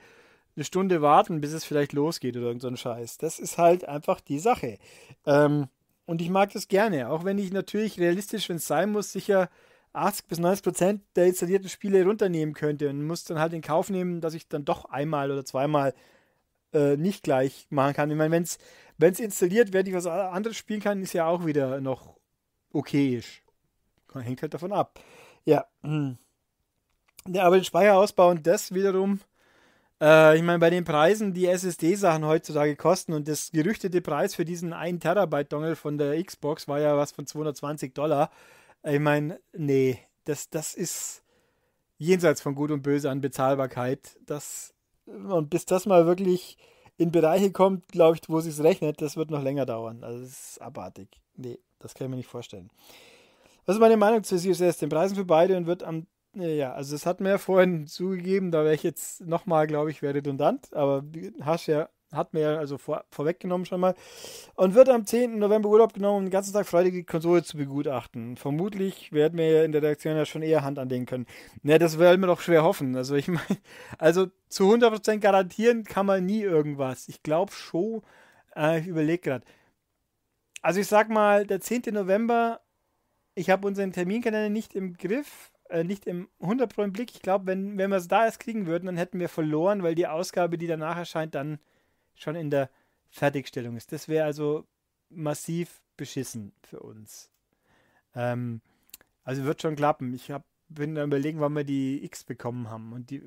S1: eine Stunde warten, bis es vielleicht losgeht oder irgend so Scheiß. Das ist halt einfach die Sache. Ähm, und ich mag das gerne, auch wenn ich natürlich realistisch, wenn es sein muss, sicher 80 bis 90 Prozent der installierten Spiele runternehmen könnte und muss dann halt in Kauf nehmen, dass ich dann doch einmal oder zweimal äh, nicht gleich machen kann. Ich meine, wenn es installiert, während ich was anderes spielen kann, ist ja auch wieder noch okayisch. Hängt halt davon ab. Ja. Hm. ja aber den Speicher ausbauen, das wiederum, äh, ich meine, bei den Preisen, die SSD-Sachen heutzutage kosten und das gerüchtete Preis für diesen 1 Terabyte Dongle von der Xbox war ja was von 220 Dollar. Ich meine, nee, das, das ist jenseits von Gut und Böse an Bezahlbarkeit. Das, und bis das mal wirklich in Bereiche kommt, glaube ich, wo es rechnet, das wird noch länger dauern. Also das ist abartig. Nee, das kann ich mir nicht vorstellen. Was also, ist meine Meinung zu CSS? Den Preisen für beide und wird am ja, also das hat mir ja vorhin zugegeben, da wäre ich jetzt nochmal, glaube ich, wäre redundant, aber hast ja hat mir ja also vor, vorweggenommen schon mal. Und wird am 10. November Urlaub genommen, um den ganzen Tag Freitag die Konsole zu begutachten. Vermutlich werden wir in der Redaktion ja schon eher Hand anlegen können. Na, das werden wir doch schwer hoffen. Also ich meine, also zu 100% garantieren kann man nie irgendwas. Ich glaube schon, äh, ich überlege gerade. Also ich sag mal, der 10. November, ich habe unseren Terminkalender nicht im Griff, äh, nicht im 100% Blick. Ich glaube, wenn, wenn wir es da erst kriegen würden, dann hätten wir verloren, weil die Ausgabe, die danach erscheint, dann schon in der Fertigstellung ist. Das wäre also massiv beschissen für uns. Ähm, also wird schon klappen. Ich hab, bin da überlegen, wann wir die X bekommen haben. Und die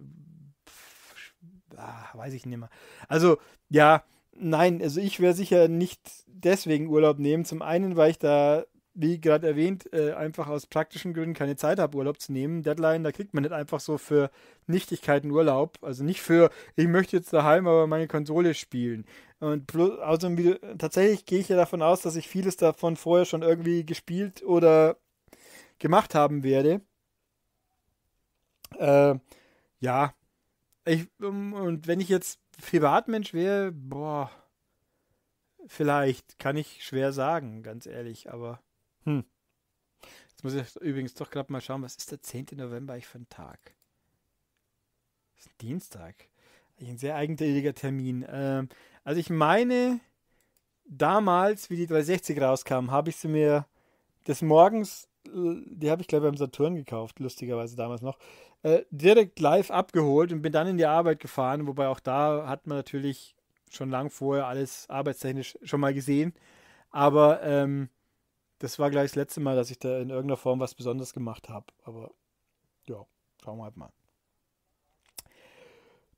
S1: pff, ah, weiß ich nicht mehr. Also, ja, nein, also ich wäre sicher nicht deswegen Urlaub nehmen. Zum einen, weil ich da wie gerade erwähnt, äh, einfach aus praktischen Gründen keine Zeit habe, Urlaub zu nehmen. Deadline, da kriegt man nicht einfach so für Nichtigkeiten Urlaub. Also nicht für, ich möchte jetzt daheim aber meine Konsole spielen. Und plus, also tatsächlich gehe ich ja davon aus, dass ich vieles davon vorher schon irgendwie gespielt oder gemacht haben werde. Äh, ja. Ich, ähm, und wenn ich jetzt Privatmensch wäre, boah, vielleicht, kann ich schwer sagen, ganz ehrlich, aber hm. Jetzt muss ich übrigens doch gerade mal schauen, was ist der 10. November eigentlich für ein Tag? Das ist ein Dienstag. Ein sehr eigentümlicher Termin. Ähm, also ich meine, damals, wie die 360 rauskam, habe ich sie mir des Morgens, äh, die habe ich glaube ich beim Saturn gekauft, lustigerweise damals noch, äh, direkt live abgeholt und bin dann in die Arbeit gefahren. Wobei auch da hat man natürlich schon lang vorher alles arbeitstechnisch schon mal gesehen. Aber ähm, das war gleich das letzte Mal, dass ich da in irgendeiner Form was Besonderes gemacht habe. Aber ja, schauen wir halt mal.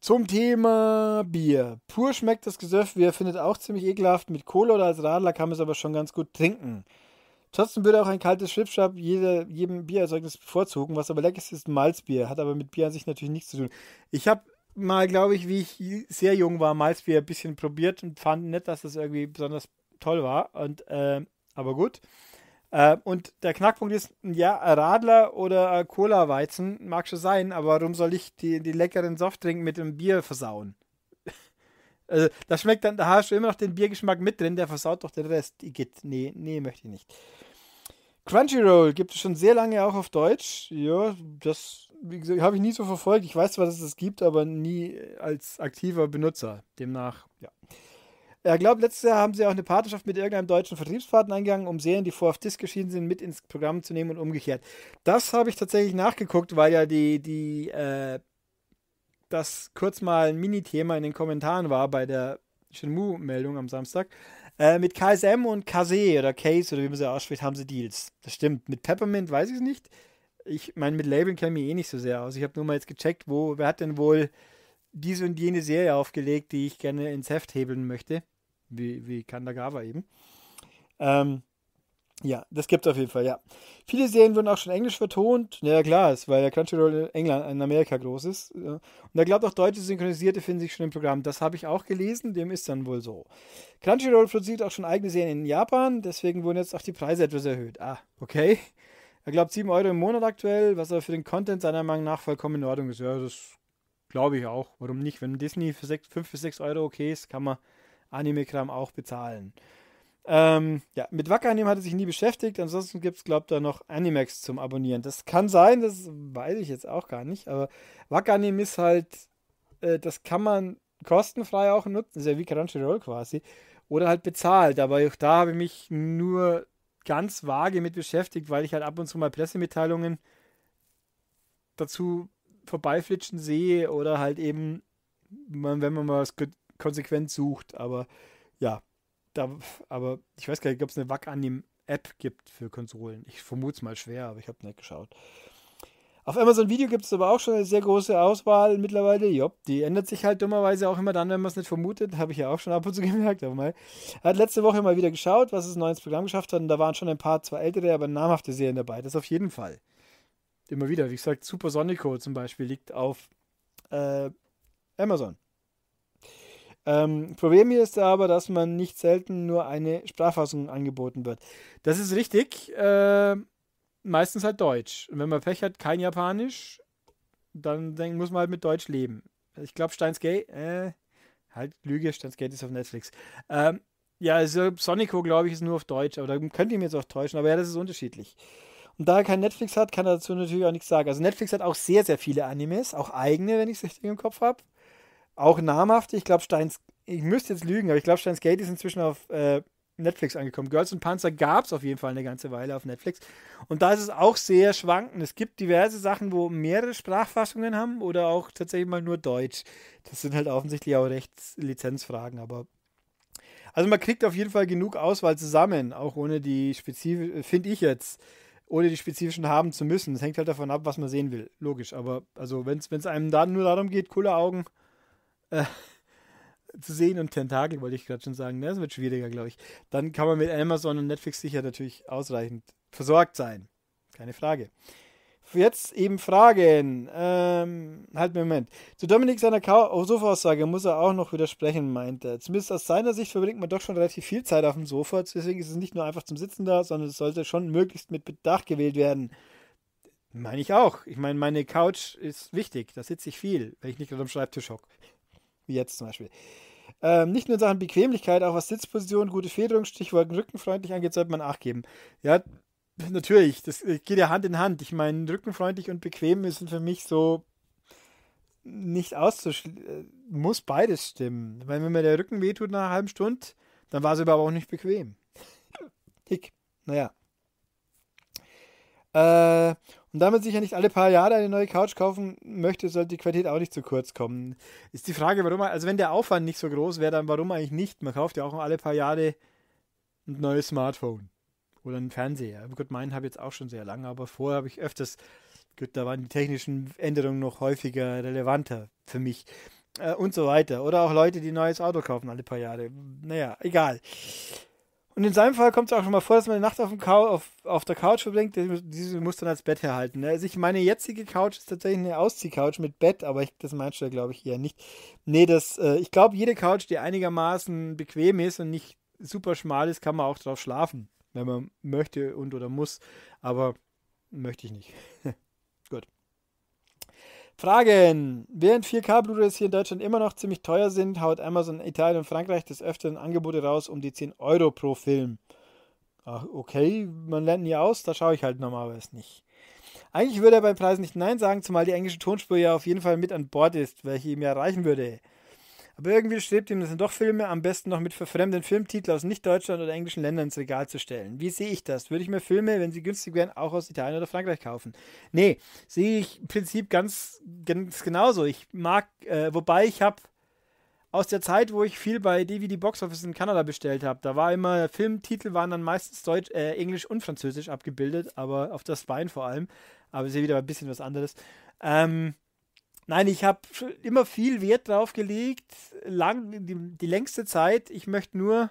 S1: Zum Thema Bier. Pur schmeckt das Gesöff, wie ihr findet, auch ziemlich ekelhaft. Mit Kohle oder als Radler kann man es aber schon ganz gut trinken. Trotzdem würde auch ein kaltes Schwipschwap jedem Biererzeugnis bevorzugen. Was aber lecker ist, ist Malzbier. Hat aber mit Bier an sich natürlich nichts zu tun. Ich habe mal, glaube ich, wie ich sehr jung war, Malzbier ein bisschen probiert und fand nicht, dass das irgendwie besonders toll war. Und, äh, aber gut. Äh, und der Knackpunkt ist, ja, Radler oder äh, Cola-Weizen mag schon sein, aber warum soll ich die, die leckeren Softdrink mit dem Bier versauen? also, da schmeckt dann, da hast du immer noch den Biergeschmack mit drin, der versaut doch den Rest. Igitt, nee, nee, möchte ich nicht. Crunchyroll gibt es schon sehr lange auch auf Deutsch. Ja, das habe ich nie so verfolgt. Ich weiß zwar, dass es das gibt, aber nie als aktiver Benutzer. Demnach, ja. Ich glaube, letztes Jahr haben sie auch eine Partnerschaft mit irgendeinem deutschen Vertriebspartner eingegangen, um Serien, die vorher auf Disc geschieden sind, mit ins Programm zu nehmen und umgekehrt. Das habe ich tatsächlich nachgeguckt, weil ja die, die, äh, das kurz mal ein Mini-Thema in den Kommentaren war bei der Shenmue-Meldung am Samstag. Äh, mit KSM und Kase oder Case oder wie man sie ausspricht, haben sie Deals. Das stimmt. Mit Peppermint weiß ich es nicht. Ich meine, mit Labeln kenne ich mich eh nicht so sehr aus. Ich habe nur mal jetzt gecheckt, wo, wer hat denn wohl diese und jene Serie aufgelegt, die ich gerne ins Heft hebeln möchte. Wie, wie Kandagawa eben. Ähm, ja, das gibt es auf jeden Fall, ja. Viele Serien wurden auch schon englisch vertont. Ja, klar, ist, weil der Crunchyroll in England, in Amerika groß ist. Und da glaubt auch deutsche Synchronisierte finden sich schon im Programm. Das habe ich auch gelesen, dem ist dann wohl so. Crunchyroll produziert auch schon eigene Serien in Japan, deswegen wurden jetzt auch die Preise etwas erhöht. Ah, okay. Er glaubt 7 Euro im Monat aktuell, was aber für den Content seiner Meinung nach vollkommen in Ordnung ist. Ja, das Glaube ich auch. Warum nicht? Wenn Disney für 5 bis 6 Euro okay ist, kann man Anime-Kram auch bezahlen. Ähm, ja, mit Wackeranime hatte sich nie beschäftigt. Ansonsten gibt es, glaube ich, da noch Animax zum Abonnieren. Das kann sein, das weiß ich jetzt auch gar nicht. Aber Wackeranime ist halt, äh, das kann man kostenfrei auch nutzen. Das ist ja wie Crunchyroll quasi. Oder halt bezahlt. Aber auch da habe ich mich nur ganz vage mit beschäftigt, weil ich halt ab und zu mal Pressemitteilungen dazu vorbeiflitschen sehe oder halt eben, wenn man mal was konsequent sucht. Aber ja, da, aber ich weiß gar nicht, ob es eine wack annehmen app gibt für Konsolen. Ich vermute es mal schwer, aber ich habe nicht geschaut. Auf Amazon Video gibt es aber auch schon eine sehr große Auswahl mittlerweile. Jopp, die ändert sich halt dummerweise auch immer dann, wenn man es nicht vermutet. Habe ich ja auch schon ab und zu gemerkt. Aber mal. Hat letzte Woche mal wieder geschaut, was es neu ins Programm geschafft hat. Und da waren schon ein paar, zwei ältere, aber namhafte Serien dabei. Das auf jeden Fall immer wieder. Wie gesagt, Super Sonico zum Beispiel liegt auf äh, Amazon. Ähm, Problem hier ist aber, dass man nicht selten nur eine Sprachfassung angeboten wird. Das ist richtig. Äh, meistens halt Deutsch. Und wenn man Pech hat, kein Japanisch, dann, dann muss man halt mit Deutsch leben. Ich glaube, Steins Gate, äh, halt Lüge, Steins Gate ist auf Netflix. Ähm, ja, also Sonico, glaube ich, ist nur auf Deutsch, aber da könnt ihr mir jetzt auch täuschen, aber ja, das ist unterschiedlich. Und da er kein Netflix hat, kann er dazu natürlich auch nichts sagen. Also Netflix hat auch sehr, sehr viele Animes, auch eigene, wenn ich es richtig im Kopf habe. Auch namhafte. Ich glaube, Steins, ich müsste jetzt lügen, aber ich glaube, Steins Gate ist inzwischen auf äh, Netflix angekommen. Girls und Panzer gab es auf jeden Fall eine ganze Weile auf Netflix. Und da ist es auch sehr schwankend. Es gibt diverse Sachen, wo mehrere Sprachfassungen haben oder auch tatsächlich mal nur Deutsch. Das sind halt offensichtlich auch Rechtslizenzfragen, aber. Also man kriegt auf jeden Fall genug Auswahl zusammen, auch ohne die spezifische, finde ich jetzt, ohne die spezifischen haben zu müssen. Das hängt halt davon ab, was man sehen will. Logisch. Aber also wenn es einem dann nur darum geht, coole Augen äh, zu sehen und Tentakel, wollte ich gerade schon sagen, ne? das wird schwieriger, glaube ich. Dann kann man mit Amazon und Netflix sicher natürlich ausreichend versorgt sein. Keine Frage jetzt eben Fragen. Ähm, halt, Moment. Zu Dominik seiner oh, Sofa-Aussage muss er auch noch widersprechen, meint er. Zumindest aus seiner Sicht verbringt man doch schon relativ viel Zeit auf dem Sofa. Deswegen ist es nicht nur einfach zum Sitzen da, sondern es sollte schon möglichst mit Bedacht gewählt werden. Meine ich auch. Ich meine, meine Couch ist wichtig. Da sitze ich viel, wenn ich nicht gerade am Schreibtisch hocke. Wie jetzt zum Beispiel. Ähm, nicht nur in Sachen Bequemlichkeit, auch was Sitzposition, gute Federung, Stichwort rückenfreundlich angeht, sollte man Acht geben. Ja, natürlich, das äh, geht ja Hand in Hand. Ich meine, rückenfreundlich und bequem sind für mich so nicht auszuschließen. Äh, muss beides stimmen. Weil wenn mir der Rücken wehtut nach einer halben Stunde, dann war es aber auch nicht bequem. Hick. Naja. Äh, und da man sich ja nicht alle paar Jahre eine neue Couch kaufen möchte, sollte die Qualität auch nicht zu kurz kommen. Ist die Frage, warum, also wenn der Aufwand nicht so groß wäre, dann warum eigentlich nicht? Man kauft ja auch alle paar Jahre ein neues Smartphone. Oder einen Fernseher. Gut, meinen habe ich jetzt auch schon sehr lange, aber vorher habe ich öfters, gut, da waren die technischen Änderungen noch häufiger relevanter für mich. Äh, und so weiter. Oder auch Leute, die ein neues Auto kaufen alle paar Jahre. Naja, egal. Und in seinem Fall kommt es auch schon mal vor, dass man die Nacht auf, auf, auf der Couch verbringt. Diese muss dann als Bett herhalten. Ne? Also ich meine jetzige Couch ist tatsächlich eine Ausziehcouch mit Bett, aber ich, das meinst du ja, glaube ich, eher nicht. Nee, das, äh, ich glaube, jede Couch, die einigermaßen bequem ist und nicht super schmal ist, kann man auch drauf schlafen wenn man möchte und oder muss, aber möchte ich nicht. Gut. Fragen. Während 4K-Blu-rays hier in Deutschland immer noch ziemlich teuer sind, haut Amazon Italien und Frankreich des Öfteren Angebote raus um die 10 Euro pro Film. Ach, okay, man lernt nie aus, da schaue ich halt normalerweise nicht. Eigentlich würde er beim Preis nicht Nein sagen, zumal die englische Tonspur ja auf jeden Fall mit an Bord ist, welche ihm ja reichen würde. Aber irgendwie strebt ihm das doch Filme, am besten noch mit verfremden Filmtiteln aus Nicht-Deutschland oder englischen Ländern ins Regal zu stellen. Wie sehe ich das? Würde ich mir Filme, wenn sie günstig wären, auch aus Italien oder Frankreich kaufen? Nee, sehe ich im Prinzip ganz, ganz genauso. Ich mag, äh, wobei ich habe aus der Zeit, wo ich viel bei DVD Box Office in Kanada bestellt habe, da war immer, Filmtitel waren dann meistens Deutsch, äh, Englisch und Französisch abgebildet, aber auf das Bein vor allem. Aber ist ja wieder ein bisschen was anderes. Ähm, Nein, ich habe immer viel Wert drauf gelegt, lang, die, die längste Zeit. Ich möchte nur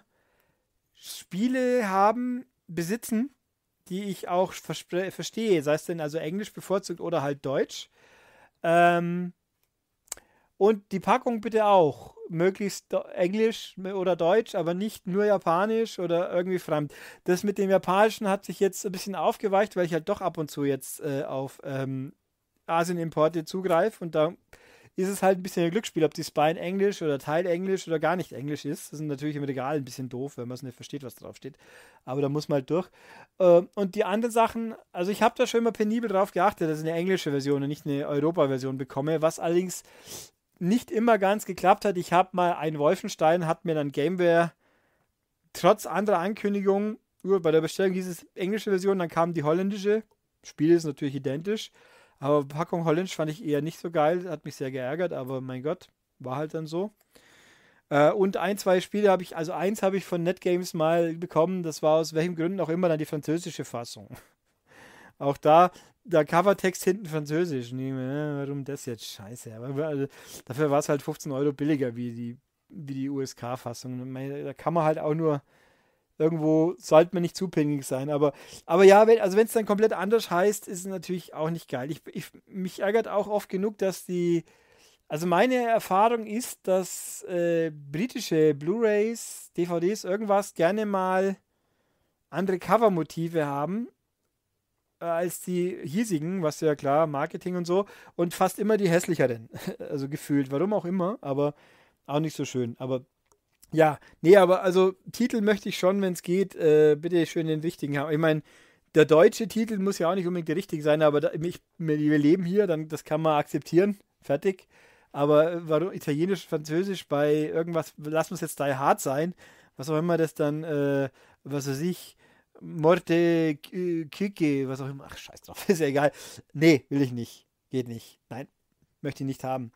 S1: Spiele haben, besitzen, die ich auch verstehe, sei es denn also Englisch bevorzugt oder halt Deutsch. Ähm, und die Packung bitte auch. Möglichst Englisch oder Deutsch, aber nicht nur Japanisch oder irgendwie fremd. Das mit dem Japanischen hat sich jetzt ein bisschen aufgeweicht, weil ich halt doch ab und zu jetzt äh, auf ähm, Asien-Importe zugreife und da ist es halt ein bisschen ein Glücksspiel, ob die Spine Englisch oder Teil Englisch oder gar nicht Englisch ist. Das ist natürlich im Regal ein bisschen doof, wenn man es nicht versteht, was draufsteht. Aber da muss man halt durch. Ähm, und die anderen Sachen, also ich habe da schon immer penibel drauf geachtet, dass ich eine englische Version und nicht eine Europa-Version bekomme, was allerdings nicht immer ganz geklappt hat. Ich habe mal einen Wolfenstein, hat mir dann Gameware trotz anderer Ankündigungen, bei der Bestellung hieß es englische Version, dann kam die holländische. Spiel ist natürlich identisch. Aber Packung Holländisch fand ich eher nicht so geil, hat mich sehr geärgert, aber mein Gott, war halt dann so. Äh, und ein, zwei Spiele habe ich, also eins habe ich von NetGames mal bekommen, das war aus welchen Gründen auch immer dann die französische Fassung. Auch da, der Covertext hinten französisch. Nee, äh, warum das jetzt? Scheiße. Aber also, dafür war es halt 15 Euro billiger wie die, wie die USK-Fassung. Da kann man halt auch nur irgendwo sollte man nicht zupingig sein. Aber, aber ja, wenn, also wenn es dann komplett anders heißt, ist es natürlich auch nicht geil. Ich, ich, mich ärgert auch oft genug, dass die, also meine Erfahrung ist, dass äh, britische Blu-rays, DVDs, irgendwas gerne mal andere Covermotive haben äh, als die hiesigen, was ja klar, Marketing und so, und fast immer die hässlicheren, also gefühlt, warum auch immer, aber auch nicht so schön. Aber ja, nee, aber also Titel möchte ich schon, wenn es geht, äh, bitte schön den richtigen haben. Ich meine, der deutsche Titel muss ja auch nicht unbedingt der richtige sein, aber da, ich, wir leben hier, dann das kann man akzeptieren. Fertig. Aber äh, warum Italienisch, Französisch bei irgendwas, lass uns jetzt Die Hard sein, was auch immer das dann, äh, was weiß ich, Morte Kike, was auch immer. Ach, scheiß drauf, ist ja egal. Nee, will ich nicht. Geht nicht. Nein, möchte ich nicht haben.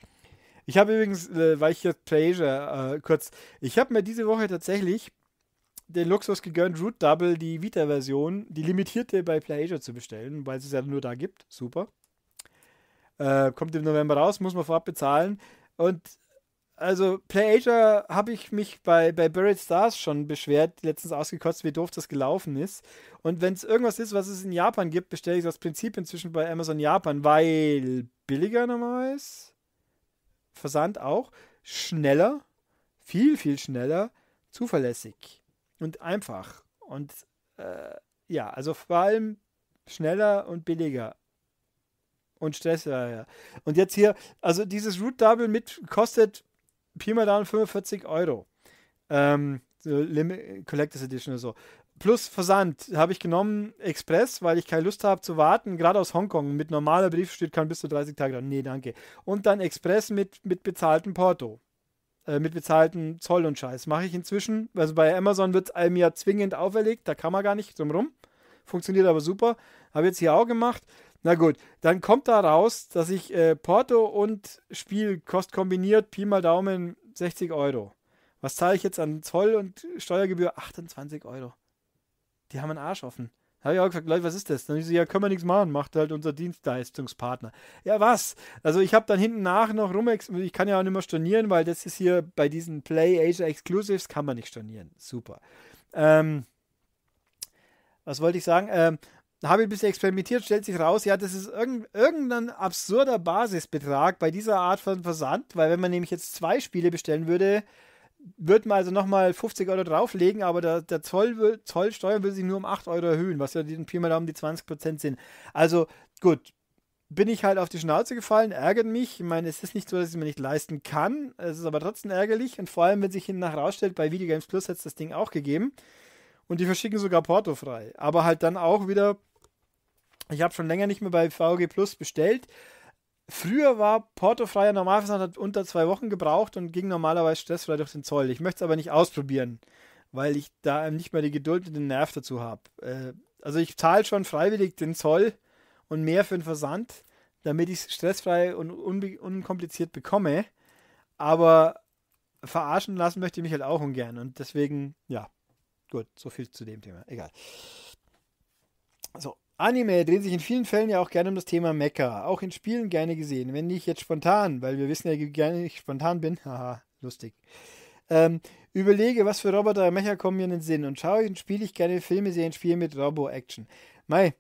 S1: Ich habe übrigens, äh, weil ich jetzt Pleasure äh, kurz, ich habe mir diese Woche tatsächlich den Luxus gegönnt, Root Double, die Vita-Version, die limitierte bei Pleasure zu bestellen, weil es es ja nur da gibt. Super. Äh, kommt im November raus, muss man vorab bezahlen. Und also PlayAsia habe ich mich bei, bei Buried Stars schon beschwert, letztens ausgekotzt, wie doof das gelaufen ist. Und wenn es irgendwas ist, was es in Japan gibt, bestelle ich das Prinzip inzwischen bei Amazon Japan, weil billiger normal ist. Versand auch schneller, viel, viel schneller, zuverlässig und einfach. Und äh, ja, also vor allem schneller und billiger. Und stressiger. Und jetzt hier, also dieses Root Double mit kostet Pi mal Down 45 Euro. Ähm, so Lim Collectors Edition oder so. Plus Versand habe ich genommen Express, weil ich keine Lust habe zu warten. Gerade aus Hongkong mit normaler Brief steht kann bis zu 30 Tage dran. Nee, danke. Und dann Express mit, mit bezahltem Porto. Äh, mit bezahlten Zoll und Scheiß. Mache ich inzwischen. Also bei Amazon wird es einem ja zwingend auferlegt. Da kann man gar nicht drum Funktioniert aber super. Habe jetzt hier auch gemacht. Na gut, dann kommt da raus, dass ich äh, Porto und Spiel kost kombiniert Pi mal Daumen 60 Euro. Was zahle ich jetzt an Zoll und Steuergebühr? 28 Euro. Die haben einen Arsch offen. Habe ich auch gefragt, Leute, was ist das? Dann ich so, ja, können wir nichts machen, macht halt unser Dienstleistungspartner. Ja, was? Also ich habe dann hinten nach noch rum, ich kann ja auch nicht mehr stornieren, weil das ist hier bei diesen Play Asia Exclusives, kann man nicht stornieren. Super. Ähm, was wollte ich sagen? Ähm, habe ich ein bisschen experimentiert, stellt sich raus, ja, das ist irgendein absurder Basisbetrag bei dieser Art von Versand, weil wenn man nämlich jetzt zwei Spiele bestellen würde, würden wir also nochmal 50 Euro drauflegen, aber der, der Zoll will, Zollsteuer will sich nur um 8 Euro erhöhen, was ja den Pi mal Daumen die 20 Prozent sind. Also gut, bin ich halt auf die Schnauze gefallen, ärgert mich. Ich meine, es ist nicht so, dass ich es mir nicht leisten kann. Es ist aber trotzdem ärgerlich und vor allem, wenn sich hinten rausstellt, bei Video Games Plus hat es das Ding auch gegeben und die verschicken sogar portofrei. Aber halt dann auch wieder, ich habe schon länger nicht mehr bei VG Plus bestellt, Früher war Portofreier Normalversand hat unter zwei Wochen gebraucht und ging normalerweise stressfrei durch den Zoll. Ich möchte es aber nicht ausprobieren, weil ich da nicht mehr die Geduld und den Nerv dazu habe. Äh, also ich zahle schon freiwillig den Zoll und mehr für den Versand, damit ich es stressfrei und unkompliziert bekomme. Aber verarschen lassen möchte ich mich halt auch ungern. Und deswegen, ja, gut, so viel zu dem Thema. Egal. So, Anime drehen sich in vielen Fällen ja auch gerne um das Thema Mecha. Auch in Spielen gerne gesehen. Wenn nicht jetzt spontan, weil wir wissen ja, wie gerne ich spontan bin. Haha, lustig. Ähm, überlege, was für Roboter Mecha kommen mir in den Sinn und schaue ich und spiele ich gerne Filme, Serien, Spiele mit Robo-Action. Mai,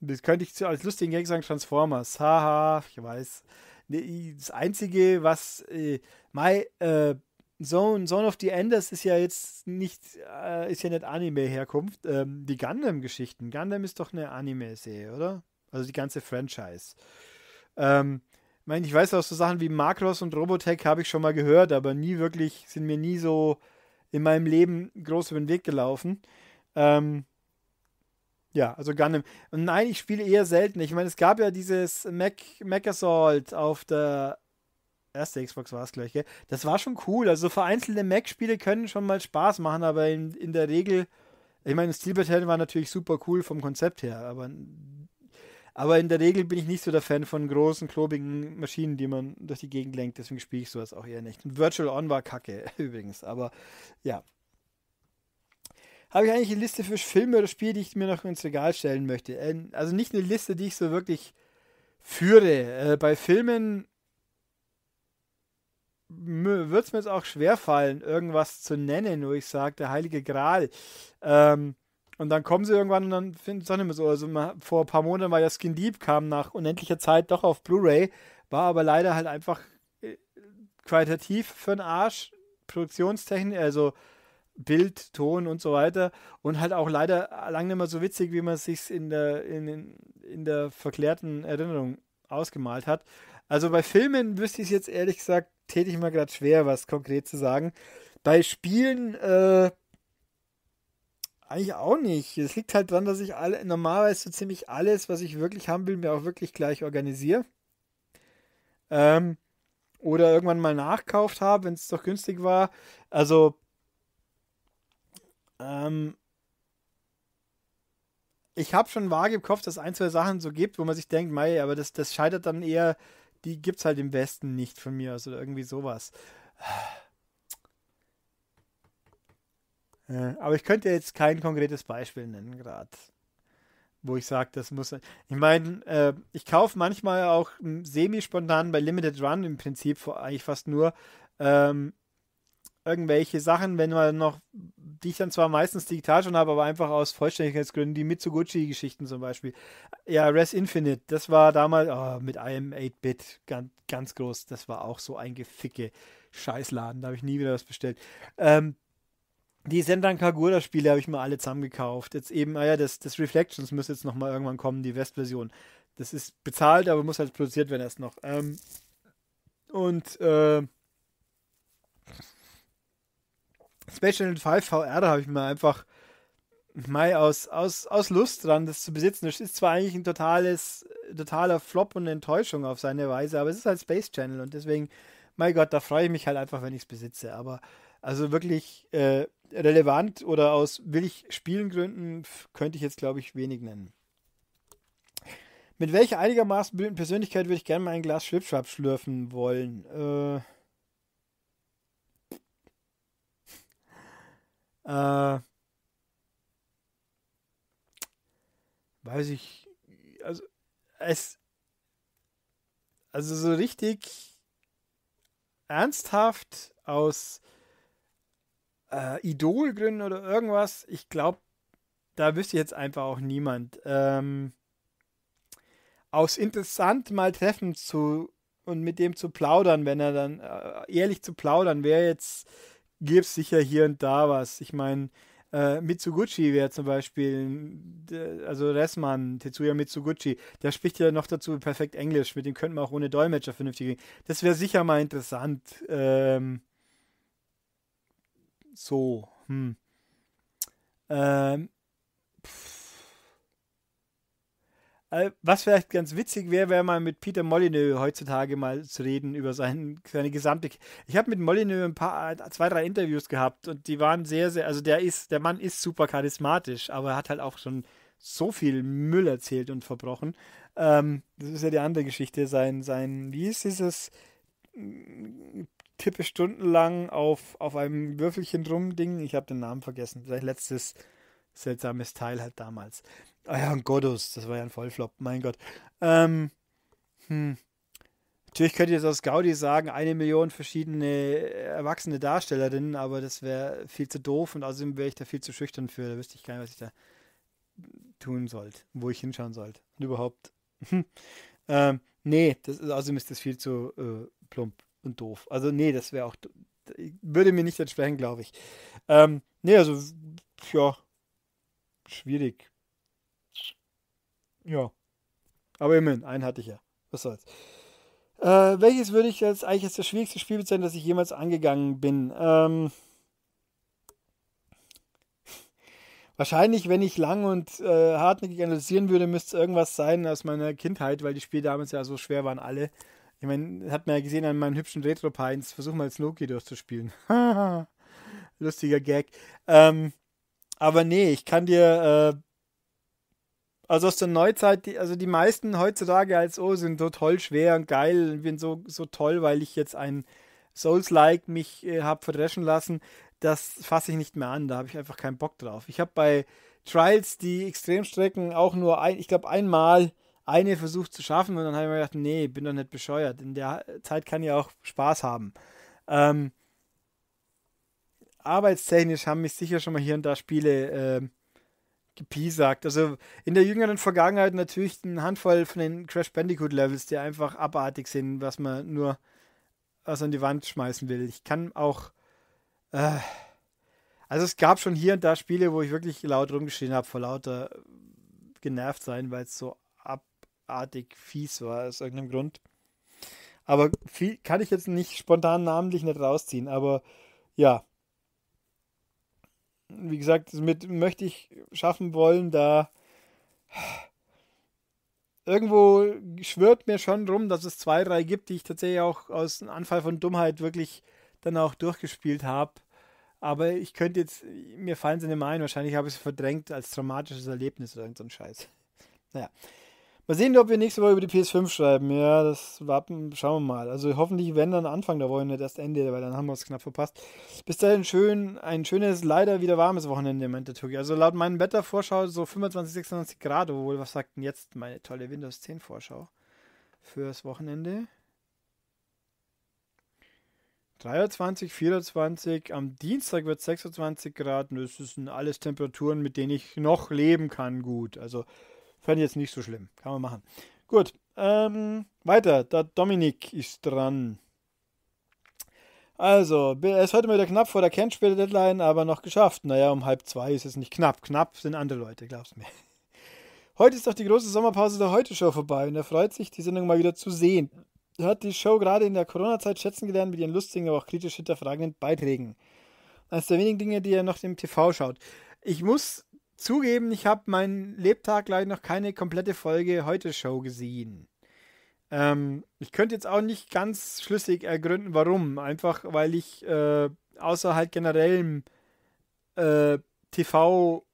S1: das könnte ich als lustigen Gag sagen, Transformers. Haha, ich weiß. Das Einzige, was. Äh, Mai, äh, Zone, Zone of the Enders ist ja jetzt nicht, äh, ist ja nicht Anime-Herkunft. Ähm, die Gundam-Geschichten. Gundam ist doch eine Anime-Serie, oder? Also die ganze Franchise. Ähm, ich meine, ich weiß auch so Sachen wie Macross und Robotech habe ich schon mal gehört, aber nie wirklich, sind mir nie so in meinem Leben groß über den Weg gelaufen. Ähm, ja, also Gundam. Und nein, ich spiele eher selten. Ich meine, es gab ja dieses Mac Mech Assault auf der erste Xbox war es gleich, gell? Das war schon cool. Also vereinzelte Mac-Spiele können schon mal Spaß machen, aber in, in der Regel, ich meine, Steel Battalion war natürlich super cool vom Konzept her, aber, aber in der Regel bin ich nicht so der Fan von großen, klobigen Maschinen, die man durch die Gegend lenkt, deswegen spiele ich sowas auch eher nicht. Und Virtual On war kacke, übrigens, aber ja. Habe ich eigentlich eine Liste für Filme oder Spiele, die ich mir noch ins Regal stellen möchte? Ähm, also nicht eine Liste, die ich so wirklich führe. Äh, bei Filmen wird es mir jetzt auch schwerfallen, irgendwas zu nennen, wo ich sage, der heilige Gral. Ähm, und dann kommen sie irgendwann und dann finden es auch nicht mehr so. Also man, vor ein paar Monaten war ja Skin Deep, kam nach unendlicher Zeit doch auf Blu-ray, war aber leider halt einfach äh, qualitativ für den Arsch, Produktionstechnik, also Bild, Ton und so weiter. Und halt auch leider lange nicht mehr so witzig, wie man es sich in der, in, in der verklärten Erinnerung ausgemalt hat. Also bei Filmen wüsste ich es jetzt ehrlich gesagt täte ich mir gerade schwer, was konkret zu sagen. Bei Spielen äh, eigentlich auch nicht. Es liegt halt daran, dass ich alle, normalerweise so ziemlich alles, was ich wirklich haben will, mir auch wirklich gleich organisiere. Ähm, oder irgendwann mal nachkauft habe, wenn es doch günstig war. Also ähm, ich habe schon vage im Kopf, dass es ein, zwei Sachen so gibt, wo man sich denkt, mei, aber das, das scheitert dann eher die gibt's halt im Westen nicht von mir aus oder irgendwie sowas. Äh, aber ich könnte jetzt kein konkretes Beispiel nennen gerade, wo ich sage, das muss. Ich meine, äh, ich kaufe manchmal auch hm, semi-spontan bei Limited Run im Prinzip eigentlich fast nur ähm, irgendwelche Sachen, wenn man noch, die ich dann zwar meistens digital schon habe, aber einfach aus Vollständigkeitsgründen, die Mitsuguchi-Geschichten zum Beispiel. Ja, Res Infinite, das war damals oh, mit einem 8-Bit ganz, ganz groß. Das war auch so ein geficke Scheißladen. Da habe ich nie wieder was bestellt. Ähm, die Sendan Kagura-Spiele habe ich mir alle zusammengekauft. Jetzt eben, ah das, das Reflections müsste jetzt nochmal irgendwann kommen, die West-Version. Das ist bezahlt, aber muss halt produziert werden erst noch. Ähm, und äh, Space Channel 5 VR, da habe ich mir einfach Mai aus, aus, aus Lust dran, das zu besitzen. Das ist zwar eigentlich ein totales, totaler Flop und Enttäuschung auf seine Weise, aber es ist halt Space Channel und deswegen, mein Gott, da freue ich mich halt einfach, wenn ich es besitze. Aber also wirklich äh, relevant oder aus will ich spielen Gründen könnte ich jetzt, glaube ich, wenig nennen. Mit welcher einigermaßen berühmten Persönlichkeit würde ich gerne mal ein Glas Schwipschwap schlürfen wollen? Äh. Äh, weiß ich, also es, also so richtig ernsthaft aus äh, Idolgründen oder irgendwas, ich glaube, da wüsste jetzt einfach auch niemand. Ähm, aus interessant mal treffen zu und mit dem zu plaudern, wenn er dann äh, ehrlich zu plaudern, wäre jetzt gibt es sicher hier und da was. Ich meine, äh, Mitsuguchi wäre zum Beispiel, also Ressmann, Tetsuya Mitsuguchi, der spricht ja noch dazu perfekt Englisch, mit dem könnten wir auch ohne Dolmetscher vernünftig gehen. Das wäre sicher mal interessant. Ähm, so, hm. Ähm, Äh, was vielleicht ganz witzig wäre, wäre mal mit Peter Molyneux heutzutage mal zu reden über seinen, seine gesamte. ich habe mit Molyneux ein paar, zwei, drei Interviews gehabt und die waren sehr, sehr. Also der ist, der Mann ist super charismatisch, aber er hat halt auch schon so viel Müll erzählt und verbrochen. Ähm, das ist ja die andere Geschichte. Sein, sein, wie ist dieses tippe stundenlang auf, auf einem Würfelchen rum Ding. Ich habe den Namen vergessen. Sein letztes seltsames Teil halt damals. Ah ja, und Godus, das war ja ein Vollflop, mein Gott. Ähm, hm. Natürlich könnt ihr jetzt aus Gaudi sagen, eine Million verschiedene erwachsene Darstellerinnen, aber das wäre viel zu doof und außerdem wäre ich da viel zu schüchtern für. Da wüsste ich gar nicht, was ich da tun sollte, wo ich hinschauen sollte. Und überhaupt. Hm. ähm, nee, das ist, außerdem ist das viel zu äh, plump und doof. Also nee, das wäre auch, würde mir nicht entsprechen, glaube ich. Ähm, nee, also, ja, schwierig. Ja. Aber immerhin, einen hatte ich ja. Was soll's. Äh, welches würde ich jetzt eigentlich als das schwierigste Spiel bezeichnen, das ich jemals angegangen bin? Ähm, wahrscheinlich, wenn ich lang und äh, hartnäckig analysieren würde, müsste es irgendwas sein aus meiner Kindheit, weil die Spiele damals ja so schwer waren, alle. Ich meine, hat man ja gesehen an meinen hübschen Retro-Pines. Versuch mal als durchzuspielen. Lustiger Gag. Ähm, aber nee, ich kann dir äh, also aus der Neuzeit, die, also die meisten heutzutage als, oh, sind so toll schwer und geil und bin so, so toll, weil ich jetzt ein Souls-like mich äh, habe verdreschen lassen, das fasse ich nicht mehr an. Da habe ich einfach keinen Bock drauf. Ich habe bei Trials die Extremstrecken auch nur, ein, ich glaube, einmal eine versucht zu schaffen und dann habe ich mir gedacht, nee, bin doch nicht bescheuert. In der Zeit kann ich auch Spaß haben. Ähm, arbeitstechnisch haben mich sicher schon mal hier und da Spiele äh, gepiesackt. Also in der jüngeren Vergangenheit natürlich eine Handvoll von den Crash Bandicoot Levels, die einfach abartig sind, was man nur was an die Wand schmeißen will. Ich kann auch äh, also es gab schon hier und da Spiele, wo ich wirklich laut rumgeschrien habe vor lauter genervt sein, weil es so abartig fies war aus irgendeinem Grund. Aber viel kann ich jetzt nicht spontan namentlich nicht rausziehen, aber ja, wie gesagt, mit möchte ich schaffen wollen, da irgendwo schwirrt mir schon rum, dass es zwei, drei gibt, die ich tatsächlich auch aus einem Anfall von Dummheit wirklich dann auch durchgespielt habe. Aber ich könnte jetzt, mir fallen sie nicht mehr ein, wahrscheinlich habe ich es verdrängt als traumatisches Erlebnis oder irgendein so Scheiß. Naja. Mal sehen, ob wir nächste Woche über die PS5 schreiben. Ja, das warten, schauen wir mal. Also hoffentlich, wenn dann Anfang der Woche, nicht erst Ende, weil dann haben wir es knapp verpasst. Bis dahin schön, ein schönes, leider wieder warmes Wochenende, meinte Tugi. Also laut meinen Wettervorschau so 25, 26 Grad, obwohl, was sagt denn jetzt meine tolle Windows 10 Vorschau fürs Wochenende? 23, 24, am Dienstag wird 26 Grad das sind alles Temperaturen, mit denen ich noch leben kann, gut. Also Fand ich jetzt nicht so schlimm. Kann man machen. Gut. Ähm, weiter. Der Dominik ist dran. Also, er ist heute mal wieder knapp vor der Kernspiel-Deadline, aber noch geschafft. Naja, um halb zwei ist es nicht knapp. Knapp sind andere Leute, glaubst mir. Heute ist doch die große Sommerpause der Heute-Show vorbei und er freut sich, die Sendung mal wieder zu sehen. Er hat die Show gerade in der Corona-Zeit schätzen gelernt mit ihren lustigen, aber auch kritisch hinterfragenden Beiträgen. Eines der wenigen Dinge, die er noch im TV schaut. Ich muss zugeben, ich habe meinen Lebtag leider noch keine komplette Folge Heute-Show gesehen. Ähm, ich könnte jetzt auch nicht ganz schlüssig ergründen, warum. Einfach, weil ich äh, außer halt generellem äh, TV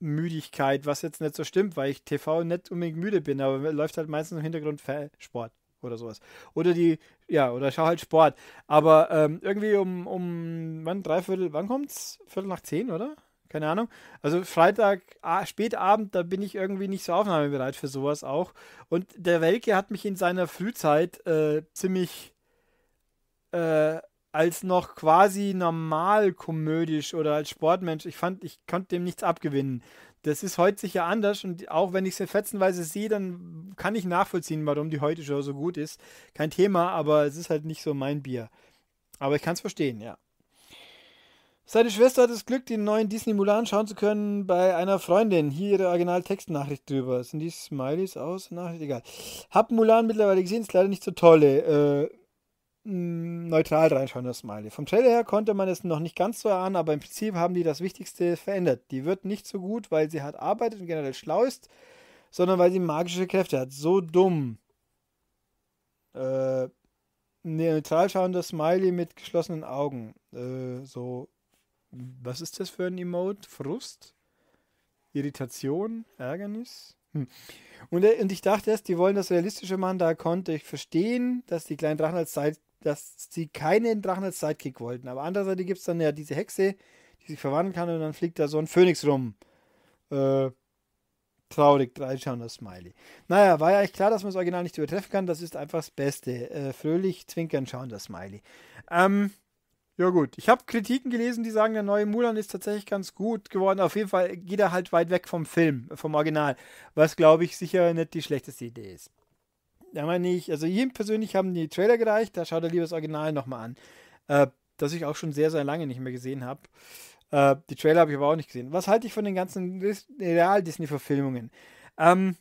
S1: Müdigkeit, was jetzt nicht so stimmt, weil ich TV nicht unbedingt müde bin, aber läuft halt meistens im Hintergrund Sport oder sowas. Oder die, ja, oder schau halt Sport. Aber ähm, irgendwie um, um wann, dreiviertel, wann kommt's? Viertel nach zehn, oder? keine Ahnung. Also Freitag, Spätabend, da bin ich irgendwie nicht so aufnahmebereit für sowas auch. Und der Welke hat mich in seiner Frühzeit äh, ziemlich äh, als noch quasi normal komödisch oder als Sportmensch, ich fand, ich konnte dem nichts abgewinnen. Das ist heute sicher anders und auch wenn ich es in fetzenweise sehe, dann kann ich nachvollziehen, warum die heute Show so gut ist. Kein Thema, aber es ist halt nicht so mein Bier. Aber ich kann es verstehen, ja. Seine Schwester hat das Glück, den neuen Disney Mulan schauen zu können bei einer Freundin. Hier ihre Original-Textnachricht drüber. Sind die Smileys aus? Nachricht? Egal. Hab Mulan mittlerweile gesehen, ist leider nicht so tolle. Äh, neutral reinschauen, das Smiley. Vom Trailer her konnte man es noch nicht ganz so erahnen, aber im Prinzip haben die das Wichtigste verändert. Die wird nicht so gut, weil sie hart arbeitet und generell schlau ist, sondern weil sie magische Kräfte hat. So dumm. Äh, neutral schauen, das Smiley mit geschlossenen Augen. Äh, so was ist das für ein Emote? Frust? Irritation? Ärgernis? Hm. Und, äh, und ich dachte erst, die wollen das realistische machen, da konnte ich verstehen, dass die kleinen Drachen als Side, dass sie keinen Drachen als Sidekick wollten. Aber andererseits gibt es dann ja diese Hexe, die sich verwandeln kann und dann fliegt da so ein Phönix rum. Äh, traurig, dreischauender Smiley. Naja, war ja eigentlich klar, dass man das Original nicht übertreffen kann. Das ist einfach das Beste. Äh, fröhlich, zwinkern, schauender Smiley. Ähm, ja gut, ich habe Kritiken gelesen, die sagen, der neue Mulan ist tatsächlich ganz gut geworden. Auf jeden Fall geht er halt weit weg vom Film, vom Original, was glaube ich sicher nicht die schlechteste Idee ist. Da meine ich, also ihm persönlich haben die Trailer gereicht, da schaut er lieber das Original nochmal an, äh, das ich auch schon sehr, sehr lange nicht mehr gesehen habe. Äh, die Trailer habe ich aber auch nicht gesehen. Was halte ich von den ganzen Real-Disney-Verfilmungen? Ähm,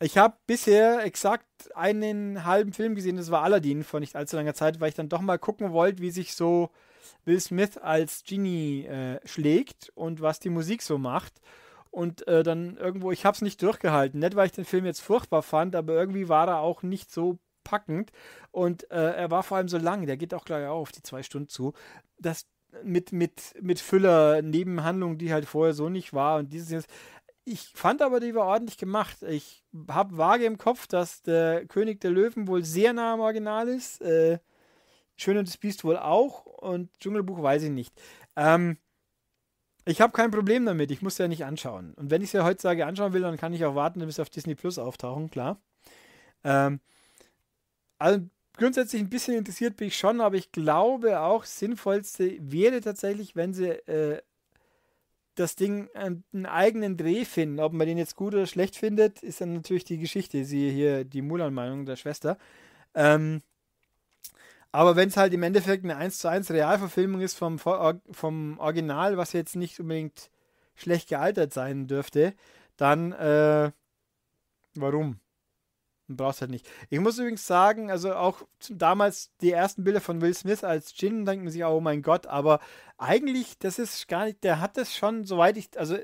S1: ich habe bisher exakt einen halben Film gesehen, das war Aladdin vor nicht allzu langer Zeit, weil ich dann doch mal gucken wollte, wie sich so Will Smith als Genie äh, schlägt und was die Musik so macht. Und äh, dann irgendwo, ich habe es nicht durchgehalten. Nicht, weil ich den Film jetzt furchtbar fand, aber irgendwie war er auch nicht so packend. Und äh, er war vor allem so lang, der geht auch gleich auf die zwei Stunden zu. Das mit, mit, mit Füller, Nebenhandlung, die halt vorher so nicht war und dieses jetzt. Ich fand aber, die war ordentlich gemacht. Ich habe vage im Kopf, dass der König der Löwen wohl sehr nah am Original ist. Äh, Schön und das Biest wohl auch. Und Dschungelbuch weiß ich nicht. Ähm, ich habe kein Problem damit. Ich muss es ja nicht anschauen. Und wenn ich es ja heute sage, anschauen will, dann kann ich auch warten, bis es auf Disney Plus auftauchen, klar. Ähm, also grundsätzlich ein bisschen interessiert bin ich schon, aber ich glaube auch, sinnvollste wäre tatsächlich, wenn sie äh, das Ding einen eigenen Dreh finden. Ob man den jetzt gut oder schlecht findet, ist dann natürlich die Geschichte. Siehe hier die Mulan-Meinung der Schwester. Ähm, aber wenn es halt im Endeffekt eine 1 zu 1 Realverfilmung ist vom, vom Original, was jetzt nicht unbedingt schlecht gealtert sein dürfte, dann äh, warum? Brauchst halt nicht. Ich muss übrigens sagen, also auch damals die ersten Bilder von Will Smith als Jin, denkt man sich, oh mein Gott, aber eigentlich, das ist gar nicht, der hat das schon, soweit ich, also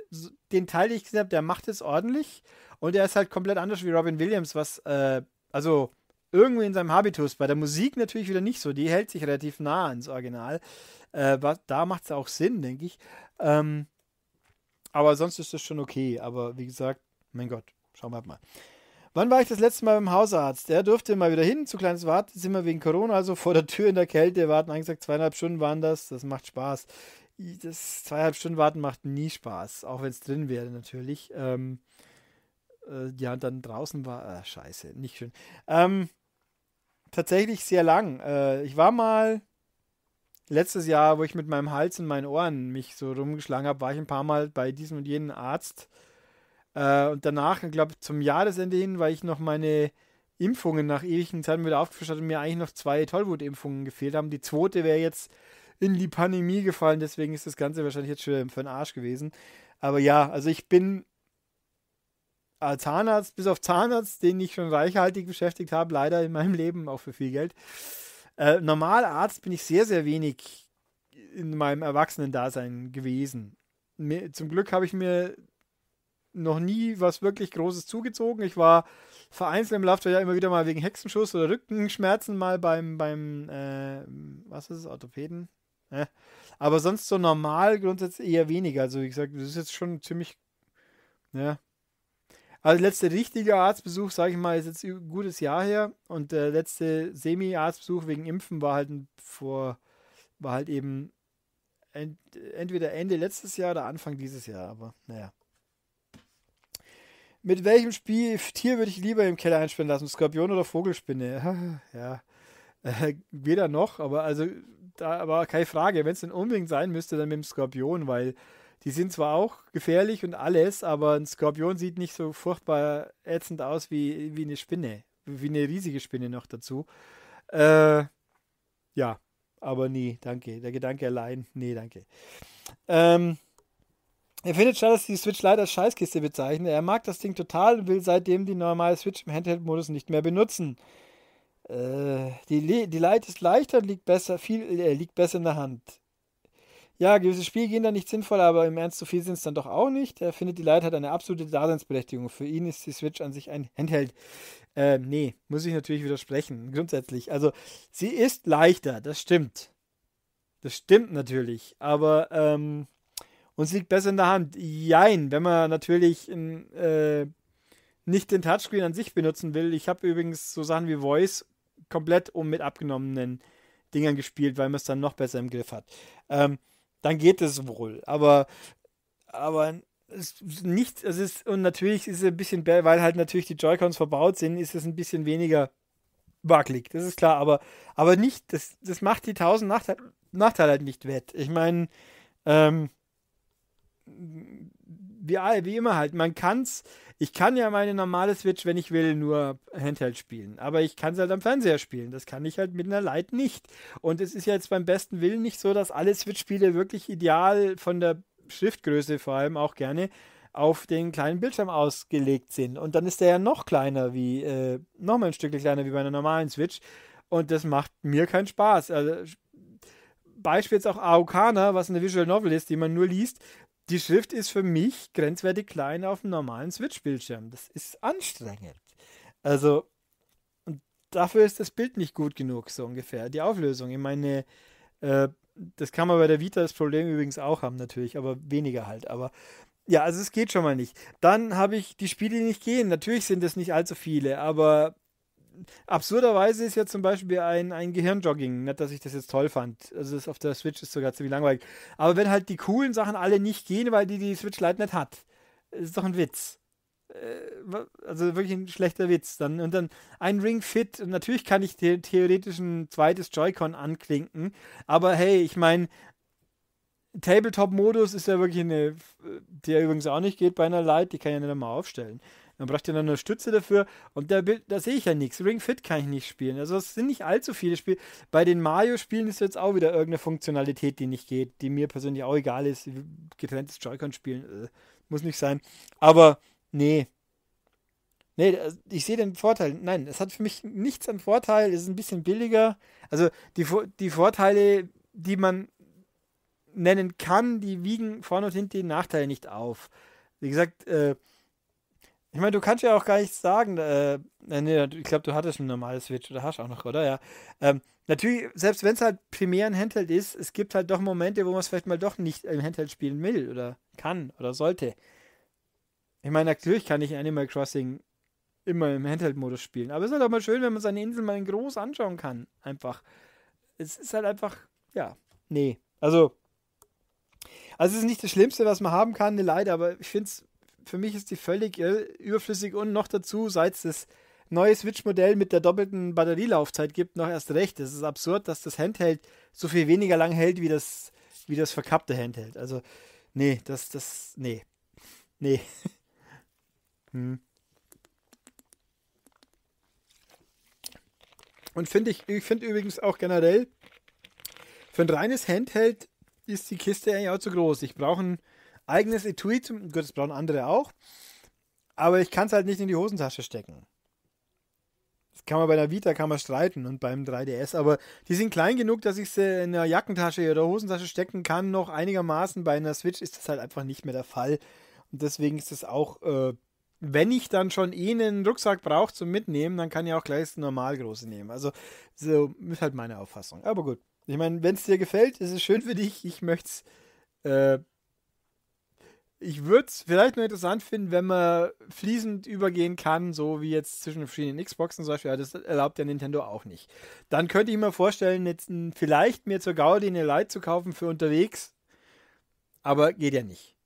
S1: den Teil, den ich gesehen habe, der macht es ordentlich und er ist halt komplett anders wie Robin Williams, was, äh, also irgendwie in seinem Habitus, bei der Musik natürlich wieder nicht so, die hält sich relativ nah ans Original. Äh, da macht es auch Sinn, denke ich. Ähm, aber sonst ist das schon okay, aber wie gesagt, mein Gott, schauen wir halt mal. Wann war ich das letzte Mal beim Hausarzt? Der durfte mal wieder hin, zu kleines Wartezimmer wegen Corona, also vor der Tür in der Kälte warten. Angesagt, zweieinhalb Stunden waren das, das macht Spaß. Das zweieinhalb Stunden warten macht nie Spaß, auch wenn es drin wäre natürlich. Ähm, äh, ja, und dann draußen war, äh, scheiße, nicht schön. Ähm, tatsächlich sehr lang. Äh, ich war mal letztes Jahr, wo ich mit meinem Hals und meinen Ohren mich so rumgeschlagen habe, war ich ein paar Mal bei diesem und jenem Arzt äh, und danach, ich glaube, zum Jahresende hin, weil ich noch meine Impfungen nach ewigen Zeiten wieder aufgefrischt hatte und mir eigentlich noch zwei Tollwutimpfungen gefehlt haben. Die zweite wäre jetzt in die Pandemie gefallen, deswegen ist das Ganze wahrscheinlich jetzt schon für den Arsch gewesen. Aber ja, also ich bin als Zahnarzt, bis auf Zahnarzt, den ich schon reichhaltig beschäftigt habe, leider in meinem Leben auch für viel Geld. Äh, normal bin ich sehr, sehr wenig in meinem Erwachsenen-Dasein gewesen. Mir, zum Glück habe ich mir noch nie was wirklich Großes zugezogen. Ich war vereinzelt im Laufe ja immer wieder mal wegen Hexenschuss oder Rückenschmerzen mal beim, beim äh, was ist es, Orthopäden? Äh. Aber sonst so normal grundsätzlich eher weniger. Also wie gesagt, das ist jetzt schon ziemlich, ja. Also letzter richtige Arztbesuch, sage ich mal, ist jetzt ein gutes Jahr her. Und der letzte Semi-Arztbesuch wegen Impfen war halt vor, war halt eben ent, entweder Ende letztes Jahr oder Anfang dieses Jahr. Aber naja. Mit welchem Spiel, Tier würde ich lieber im Keller einsperren lassen? Skorpion oder Vogelspinne? ja. Äh, weder noch, aber also da aber keine Frage, wenn es denn unbedingt sein müsste, dann mit dem Skorpion, weil die sind zwar auch gefährlich und alles, aber ein Skorpion sieht nicht so furchtbar ätzend aus wie, wie eine Spinne, wie eine riesige Spinne noch dazu. Äh, ja, aber nee, danke. Der Gedanke allein, nee, danke. Ähm, er findet schade, dass die Switch Lite als Scheißkiste bezeichnet. Er mag das Ding total und will seitdem die normale Switch im Handheld-Modus nicht mehr benutzen. Äh, die, Le die Light ist leichter und liegt besser, viel, äh, liegt besser in der Hand. Ja, gewisse Spiele gehen da nicht sinnvoll, aber im Ernst so viel sind es dann doch auch nicht. Er findet, die Lite hat eine absolute Daseinsberechtigung. Für ihn ist die Switch an sich ein Handheld. Äh, nee, muss ich natürlich widersprechen, grundsätzlich. Also, sie ist leichter, das stimmt. Das stimmt natürlich, aber ähm, uns liegt besser in der Hand. Jein, wenn man natürlich in, ähm, äh, nicht den Touchscreen an sich benutzen will. Ich habe übrigens so Sachen wie Voice komplett um mit abgenommenen Dingern gespielt, weil man es dann noch besser im Griff hat. Ähm, dann geht es wohl. Aber, aber es nicht, es ist, und natürlich ist es ein bisschen, weil halt natürlich die Joy-Cons verbaut sind, ist es ein bisschen weniger wackelig, das ist klar, aber, aber nicht, das, das macht die 1000 Nachteile, Nachteile halt nicht wett. Ich meine, ähm, wie, wie immer halt, man kann's, ich kann ja meine normale Switch, wenn ich will, nur Handheld spielen, aber ich kann es halt am Fernseher spielen, das kann ich halt mit einer Lite nicht. Und es ist ja jetzt beim besten Willen nicht so, dass alle Switch-Spiele wirklich ideal von der Schriftgröße vor allem auch gerne auf den kleinen Bildschirm ausgelegt sind. Und dann ist der ja noch kleiner wie, äh, nochmal ein Stück kleiner wie bei einer normalen Switch. Und das macht mir keinen Spaß. Also Beispiel jetzt auch Aokana, was eine Visual Novel ist, die man nur liest. Die Schrift ist für mich grenzwertig klein auf dem normalen Switch-Bildschirm. Das ist anstrengend. Also, dafür ist das Bild nicht gut genug, so ungefähr. Die Auflösung. Ich meine, äh, das kann man bei der Vita das Problem übrigens auch haben, natürlich, aber weniger halt. Aber ja, also es geht schon mal nicht. Dann habe ich die Spiele, nicht gehen. Natürlich sind es nicht allzu viele, aber absurderweise ist ja zum Beispiel ein, ein Gehirnjogging, nicht, dass ich das jetzt toll fand. Also das auf der Switch ist sogar ziemlich langweilig. Aber wenn halt die coolen Sachen alle nicht gehen, weil die die Switch Lite nicht hat, ist doch ein Witz. Äh, also wirklich ein schlechter Witz. Dann, und dann ein Ring Fit. Und natürlich kann ich the theoretisch ein zweites Joy-Con anklinken. Aber hey, ich meine, Tabletop-Modus ist ja wirklich eine, der übrigens auch nicht geht bei einer Lite. Die kann ja nicht einmal aufstellen. Man braucht ja noch eine Stütze dafür. Und da, da sehe ich ja nichts. Ring Fit kann ich nicht spielen. Also es sind nicht allzu viele Spiele. Bei den Mario-Spielen ist jetzt auch wieder irgendeine Funktionalität, die nicht geht, die mir persönlich auch egal ist. Getrenntes Joy-Con spielen. Äh, muss nicht sein. Aber nee. Nee, äh, ich sehe den Vorteil. Nein, es hat für mich nichts an Vorteil. Es ist ein bisschen billiger. Also die, die Vorteile, die man nennen kann, die wiegen vorne und hinten den Nachteil nicht auf. Wie gesagt, äh, ich meine, du kannst ja auch gar nichts sagen. Äh, äh nee, ich glaube, du hattest ein normales Switch oder hast auch noch, oder? Ja. Ähm, natürlich, selbst wenn es halt primär ein Handheld ist, es gibt halt doch Momente, wo man es vielleicht mal doch nicht im Handheld spielen will oder kann oder sollte. Ich meine, natürlich kann ich Animal Crossing immer im Handheld-Modus spielen. Aber es ist halt auch mal schön, wenn man seine Insel mal in groß anschauen kann. Einfach. Es ist halt einfach, ja, nee. Also, also es ist nicht das Schlimmste, was man haben kann, ne, leider, aber ich finde es für mich ist die völlig überflüssig und noch dazu, seit es das neue Switch-Modell mit der doppelten Batterielaufzeit gibt, noch erst recht. Es ist absurd, dass das Handheld so viel weniger lang hält wie das, wie das verkappte Handheld. Also, nee, das, das, nee. Nee. hm. Und finde ich, ich finde übrigens auch generell, für ein reines Handheld ist die Kiste eigentlich auch zu groß. Ich brauche ein eigenes Etui, zum, gut, das brauchen andere auch, aber ich kann es halt nicht in die Hosentasche stecken. Das kann man bei der Vita kann man streiten und beim 3DS, aber die sind klein genug, dass ich sie äh, in einer Jackentasche oder Hosentasche stecken kann, noch einigermaßen. Bei einer Switch ist das halt einfach nicht mehr der Fall. Und deswegen ist es auch, äh, wenn ich dann schon eh einen Rucksack brauche zum Mitnehmen, dann kann ich auch gleich normal große nehmen. Also, so ist halt meine Auffassung. Aber gut. Ich meine, wenn es dir gefällt, ist es schön für dich. Ich möchte es äh, ich würde es vielleicht nur interessant finden, wenn man fließend übergehen kann, so wie jetzt zwischen verschiedenen Xboxen zum Beispiel. Ja, das erlaubt ja Nintendo auch nicht. Dann könnte ich mir vorstellen, jetzt vielleicht mir zur Gaudi eine Lite zu kaufen für unterwegs. Aber geht ja nicht.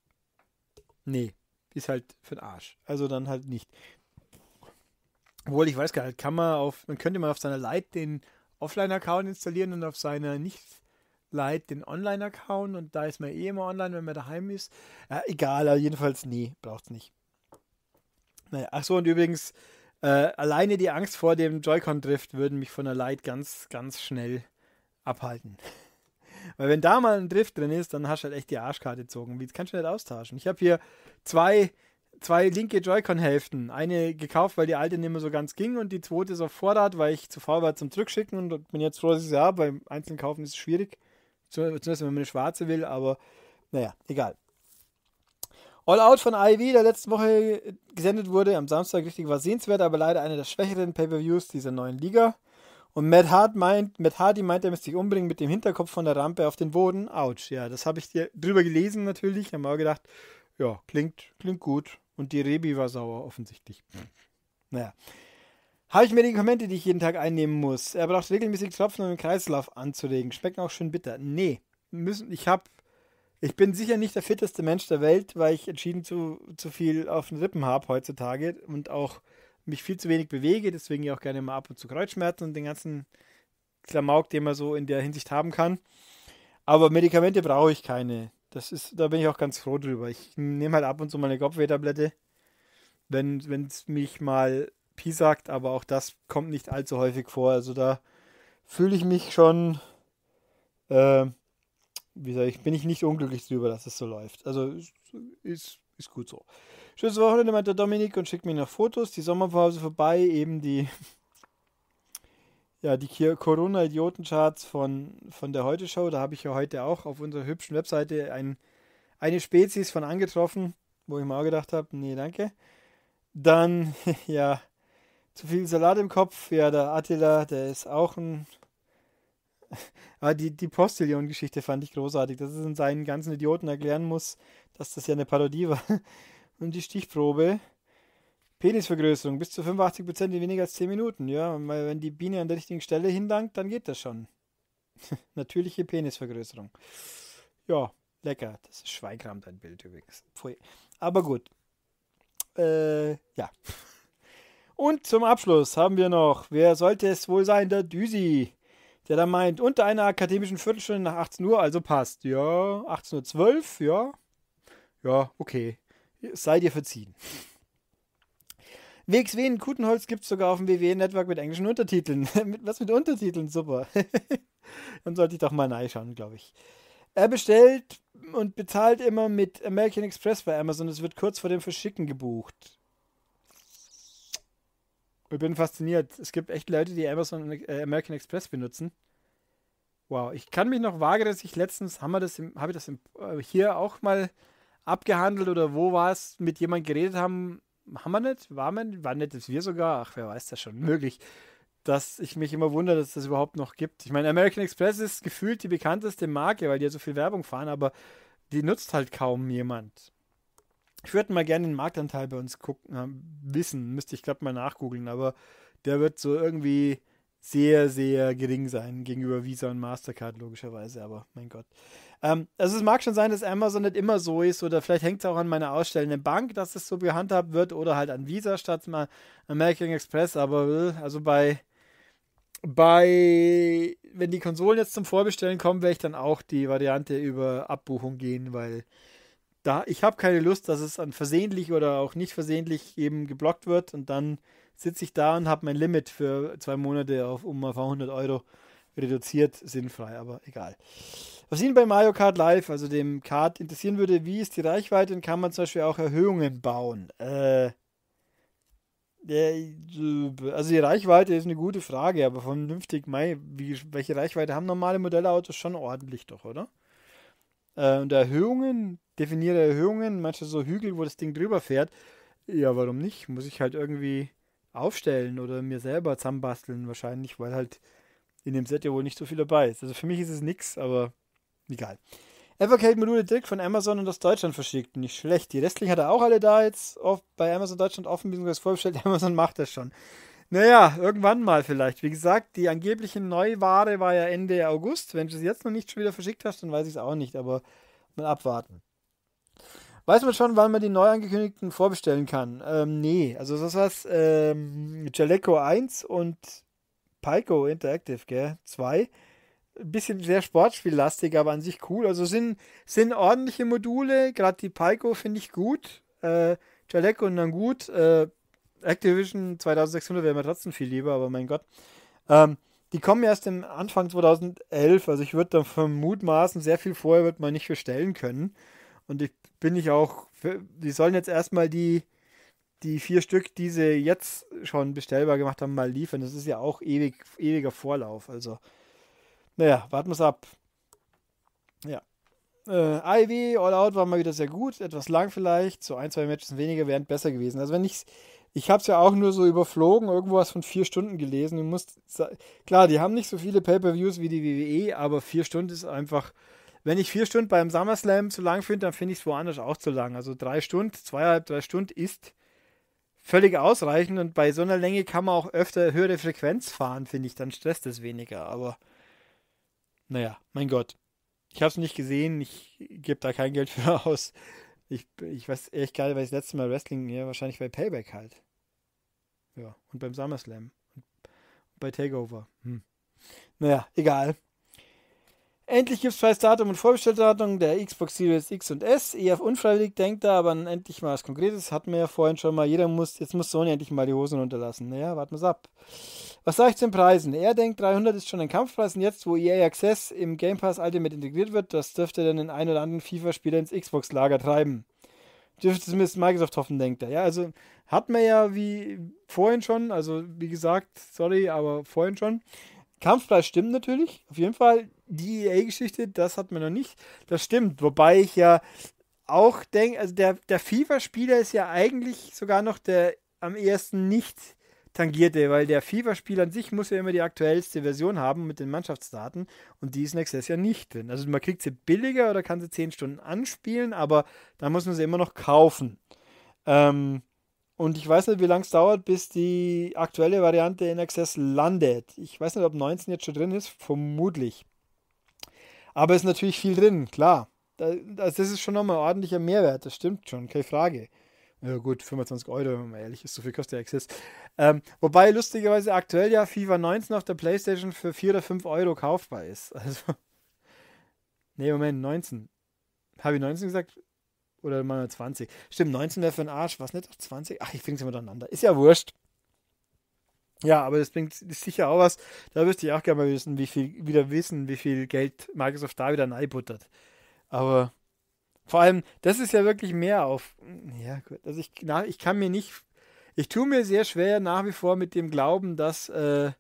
S1: Nee, ist halt für den Arsch. Also dann halt nicht. Obwohl, ich weiß gar nicht, kann man auf, man könnte mal auf seiner Lite den Offline-Account installieren und auf seiner nicht Lite den Online-Account und da ist man eh immer online, wenn man daheim ist. Ja, egal, also jedenfalls, braucht es nicht. Naja, ach so, und übrigens, äh, alleine die Angst vor dem Joy-Con-Drift würden mich von der Lite ganz, ganz schnell abhalten. Weil wenn da mal ein Drift drin ist, dann hast du halt echt die Arschkarte gezogen. Wie kannst du nicht austauschen? Ich habe hier zwei, zwei linke Joy-Con-Hälften. Eine gekauft, weil die alte nicht mehr so ganz ging und die zweite ist auf Vorrat, weil ich zu faul war zum Zurückschicken und bin jetzt froh, dass ich sie habe, weil einzeln kaufen ist schwierig. Zumindest wenn man eine schwarze will, aber naja, egal. All Out von Ivy, der letzte Woche gesendet wurde, am Samstag richtig war sehenswert, aber leider einer der schwächeren Pay-Per-Views dieser neuen Liga. Und Matt, Hart meint, Matt Hardy meint, er müsste sich umbringen mit dem Hinterkopf von der Rampe auf den Boden. Autsch, ja, das habe ich dir drüber gelesen natürlich. Haben wir gedacht, ja, klingt, klingt gut. Und die Rebi war sauer, offensichtlich. Naja, habe ich Medikamente, die ich jeden Tag einnehmen muss? Er braucht regelmäßig Tropfen, um den Kreislauf anzuregen. Schmecken auch schön bitter. Nee, müssen, ich habe ich bin sicher nicht der fitteste Mensch der Welt, weil ich entschieden zu, zu viel auf den Rippen habe heutzutage und auch mich viel zu wenig bewege, deswegen ja auch gerne mal ab und zu Kreuzschmerzen und den ganzen Klamauk, den man so in der Hinsicht haben kann. Aber Medikamente brauche ich keine. Das ist, da bin ich auch ganz froh drüber. Ich nehme halt ab und zu meine Kopfwehtablette, wenn es mich mal gepiesackt, aber auch das kommt nicht allzu häufig vor. Also da fühle ich mich schon, äh, wie sage ich, bin ich nicht unglücklich darüber, dass es so läuft. Also ist, ist gut so. Schönes Wochenende, meinte Dominik und schickt mir noch Fotos. Die Sommerpause vorbei, eben die, ja, die Corona-Idioten-Charts von, von der Heute-Show. Da habe ich ja heute auch auf unserer hübschen Webseite ein, eine Spezies von angetroffen, wo ich mir auch gedacht habe, nee, danke. Dann, ja, zu viel Salat im Kopf. Ja, der Attila, der ist auch ein. Aber die, die Postillon-Geschichte fand ich großartig, dass es in seinen ganzen Idioten erklären muss, dass das ja eine Parodie war. Und die Stichprobe. Penisvergrößerung bis zu 85% in weniger als 10 Minuten. Ja, weil wenn die Biene an der richtigen Stelle hindankt, dann geht das schon. Natürliche Penisvergrößerung. Ja, lecker. Das ist Schweigramm, dein Bild übrigens. Pfui. Aber gut. Äh, ja. Und zum Abschluss haben wir noch, wer sollte es wohl sein, der Düsi, der da meint, unter einer akademischen Viertelstunde nach 18 Uhr, also passt. Ja, 18.12 Uhr, ja. Ja, okay. Sei dir verziehen. WXW in Kutenholz gibt es sogar auf dem WWE Network mit englischen Untertiteln. Was mit Untertiteln? Super. Dann sollte ich doch mal reinschauen, glaube ich. Er bestellt und bezahlt immer mit American Express bei Amazon. Es wird kurz vor dem Verschicken gebucht. Ich bin fasziniert. Es gibt echt Leute, die Amazon äh, American Express benutzen. Wow, ich kann mich noch wagen, dass ich letztens, haben wir habe ich das im, äh, hier auch mal abgehandelt oder wo war es, mit jemandem geredet haben, haben wir nicht, war man, war nicht, dass wir sogar, ach, wer weiß das schon, möglich, dass ich mich immer wundere, dass das überhaupt noch gibt. Ich meine, American Express ist gefühlt die bekannteste Marke, weil die ja so viel Werbung fahren, aber die nutzt halt kaum jemand. Ich würde mal gerne den Marktanteil bei uns gucken, wissen, müsste ich glaube mal nachgoogeln, aber der wird so irgendwie sehr, sehr gering sein gegenüber Visa und Mastercard, logischerweise, aber mein Gott. Ähm, also es mag schon sein, dass Amazon nicht immer so ist oder vielleicht hängt es auch an meiner ausstellenden Bank, dass es so gehandhabt wird oder halt an Visa statt mal American Express, aber äh, also bei, bei, wenn die Konsolen jetzt zum Vorbestellen kommen, werde ich dann auch die Variante über Abbuchung gehen, weil da, ich habe keine Lust, dass es an versehentlich oder auch nicht versehentlich eben geblockt wird und dann sitze ich da und habe mein Limit für zwei Monate auf um ein 100 Euro reduziert, sinnfrei, aber egal. Was Ihnen bei Mario Kart Live, also dem Kart, interessieren würde, wie ist die Reichweite und kann man zum Beispiel auch Erhöhungen bauen? Äh, also die Reichweite ist eine gute Frage, aber vernünftig, Mai, wie, welche Reichweite haben normale Modellautos schon ordentlich doch, oder? Äh, und Erhöhungen, definierte Erhöhungen, manche so Hügel, wo das Ding drüber fährt. Ja, warum nicht? Muss ich halt irgendwie aufstellen oder mir selber zusammenbasteln wahrscheinlich, weil halt in dem Set ja wohl nicht so viel dabei ist. Also für mich ist es nix, aber egal. Evercade-Module direkt von Amazon und aus Deutschland verschickt. Nicht schlecht. Die restlichen hat er auch alle da jetzt bei Amazon Deutschland offen, beziehungsweise vorbestellt. Amazon macht das schon. Naja, irgendwann mal vielleicht. Wie gesagt, die angebliche Neuware war ja Ende August. Wenn du sie jetzt noch nicht schon wieder verschickt hast, dann weiß ich es auch nicht, aber mal abwarten. Weiß man schon, wann man die neu angekündigten vorbestellen kann? Ähm, nee, also das war's. Ähm, Jaleco 1 und Pico Interactive, gell? 2. Ein bisschen sehr sportspiellastig, aber an sich cool. Also sind, sind ordentliche Module. Gerade die Pico finde ich gut. Äh, Jaleco und dann gut. Äh, Activision 2600 wäre mir trotzdem viel lieber, aber mein Gott. Ähm, die kommen erst im Anfang 2011, also ich würde dann vermutmaßen, sehr viel vorher wird man nicht bestellen können. Und ich bin ich auch, für, die sollen jetzt erstmal die, die vier Stück, die sie jetzt schon bestellbar gemacht haben, mal liefern. Das ist ja auch ewig, ewiger Vorlauf. Also, naja, warten wir es ab. Ja. Äh, IW All Out war mal wieder sehr gut, etwas lang vielleicht, so ein, zwei Matches weniger wären besser gewesen. Also wenn ich es ich habe es ja auch nur so überflogen, irgendwo was von vier Stunden gelesen. Ich muss, klar, die haben nicht so viele Pay-per-Views wie die WWE, aber vier Stunden ist einfach. Wenn ich vier Stunden beim SummerSlam zu lang finde, dann finde ich es woanders auch zu lang. Also drei Stunden, zweieinhalb, drei Stunden ist völlig ausreichend und bei so einer Länge kann man auch öfter höhere Frequenz fahren, finde ich. Dann stresst es weniger. Aber naja, mein Gott. Ich habe es nicht gesehen. Ich gebe da kein Geld für aus. Ich, ich weiß echt geil, weil ich das letzte Mal Wrestling, ja, wahrscheinlich bei Payback halt. Ja, und beim SummerSlam. Und bei Takeover. Hm. Naja, egal. Endlich gibt es Preisdatum und Vorbestelldatum der Xbox Series X und S. Eher unfreiwillig denkt da, aber endlich mal was Konkretes. Hatten wir ja vorhin schon mal. Jeder muss, jetzt muss Sony endlich mal die Hosen runterlassen. Naja, warten wir es ab. Was sage ich zu den Preisen? Er denkt, 300 ist schon ein Kampfpreis und jetzt, wo EA Access im Game Pass Ultimate integriert wird, das dürfte dann den ein oder anderen FIFA-Spieler ins Xbox-Lager treiben. Dürfte zumindest Microsoft hoffen, denkt er. Ja, also hat man ja wie vorhin schon, also wie gesagt, sorry, aber vorhin schon. Kampfpreis stimmt natürlich, auf jeden Fall. Die EA-Geschichte, das hat man noch nicht. Das stimmt, wobei ich ja auch denke, also der, der FIFA-Spieler ist ja eigentlich sogar noch der am ersten nicht tangierte, weil der FIFA-Spieler an sich muss ja immer die aktuellste Version haben mit den Mannschaftsdaten und die ist nächstes Jahr nicht drin. Also man kriegt sie billiger oder kann sie 10 Stunden anspielen, aber da muss man sie immer noch kaufen. Ähm, und ich weiß nicht, wie lange es dauert, bis die aktuelle Variante in Access landet. Ich weiß nicht, ob 19 jetzt schon drin ist, vermutlich. Aber es ist natürlich viel drin, klar. Das, also das ist schon nochmal ein ordentlicher Mehrwert, das stimmt schon, keine Frage. Ja, gut, 25 Euro, wenn man ehrlich ist, so viel kostet der Access. Ähm, wobei lustigerweise aktuell ja FIFA 19 auf der Playstation für 4 oder 5 Euro kaufbar ist. Also. Nee, Moment, 19. Habe ich 19 gesagt? Oder mal 20. Stimmt, 19 wäre für den Arsch. Was nicht? 20? Ach, ich bring's immer durcheinander. Ist ja wurscht. Ja, aber das bringt sicher auch was. Da wüsste ich auch gerne mal wissen, wie viel, wieder wissen, wie viel Geld Microsoft da wieder neibuttert. Aber vor allem, das ist ja wirklich mehr auf. Ja, gut. Also ich, na, ich kann mir nicht. Ich tue mir sehr schwer nach wie vor mit dem Glauben, dass äh,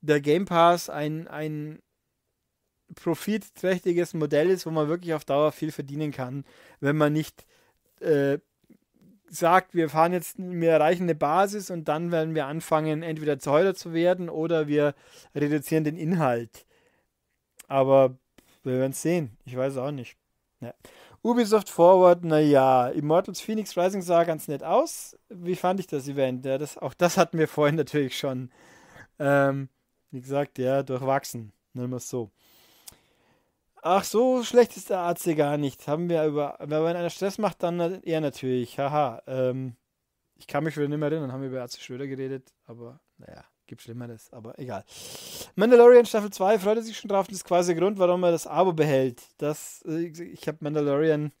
S1: der Game Pass ein, ein profitträchtiges Modell ist, wo man wirklich auf Dauer viel verdienen kann, wenn man nicht äh, sagt, wir fahren jetzt, wir erreichen eine Basis und dann werden wir anfangen, entweder teurer zu werden oder wir reduzieren den Inhalt. Aber wir werden es sehen. Ich weiß auch nicht. Ja. Ubisoft Forward, naja, Immortals Phoenix Rising sah ganz nett aus. Wie fand ich das Event? Ja, das, auch das hatten wir vorhin natürlich schon. Ähm, wie gesagt, ja, durchwachsen. Nennen wir es so. Ach, so schlecht ist der Arzt hier gar nicht. Haben wir über. Wenn einer Stress macht, dann eher natürlich. Haha. Ähm, ich kann mich wieder nicht mehr erinnern, haben wir über Arzt Schröder geredet, aber naja, gibt Schlimmeres, aber egal. Mandalorian Staffel 2 freut er sich schon drauf. Das ist quasi der Grund, warum er das Abo behält. Das, äh, ich habe Mandalorian.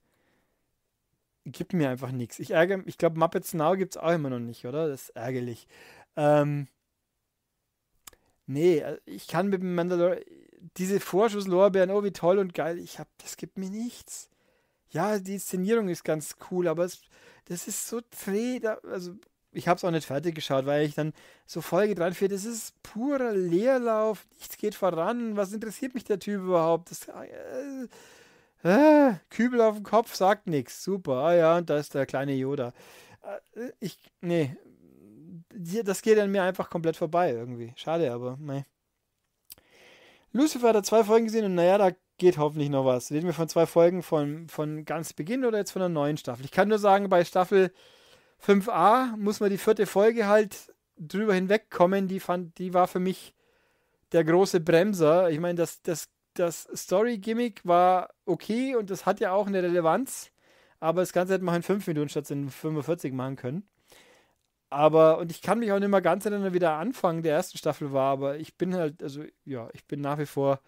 S1: Gibt mir einfach nichts. Ich ärgere, ich glaube, Muppets Now gibt es auch immer noch nicht, oder? Das ist ärgerlich. Ähm, nee, äh, ich kann mit dem Mandalorian diese Vorschusslorbeeren, oh wie toll und geil, ich hab, das gibt mir nichts. Ja, die Inszenierung ist ganz cool, aber es, das ist so zäh, also ich hab's auch nicht fertig geschaut, weil ich dann so Folge dran führe, das ist purer Leerlauf, nichts geht voran, was interessiert mich der Typ überhaupt? Das, äh, äh, Kübel auf dem Kopf sagt nichts, super, ah ja, und da ist der kleine Yoda. Äh, ich, nee, das geht an mir einfach komplett vorbei irgendwie. Schade, aber meh. Lucifer hat da zwei Folgen gesehen und naja, da geht hoffentlich noch was. Reden wir von zwei Folgen von, von ganz Beginn oder jetzt von einer neuen Staffel? Ich kann nur sagen, bei Staffel 5a muss man die vierte Folge halt drüber hinwegkommen. Die, fand, die war für mich der große Bremser. Ich meine, das, das, das Story-Gimmick war okay und das hat ja auch eine Relevanz, aber das Ganze hätte man in 5 Minuten statt in 45 machen können. Aber, und ich kann mich auch nicht mehr ganz erinnern, wie der Anfang der ersten Staffel war, aber ich bin halt, also ja, ich bin nach wie vor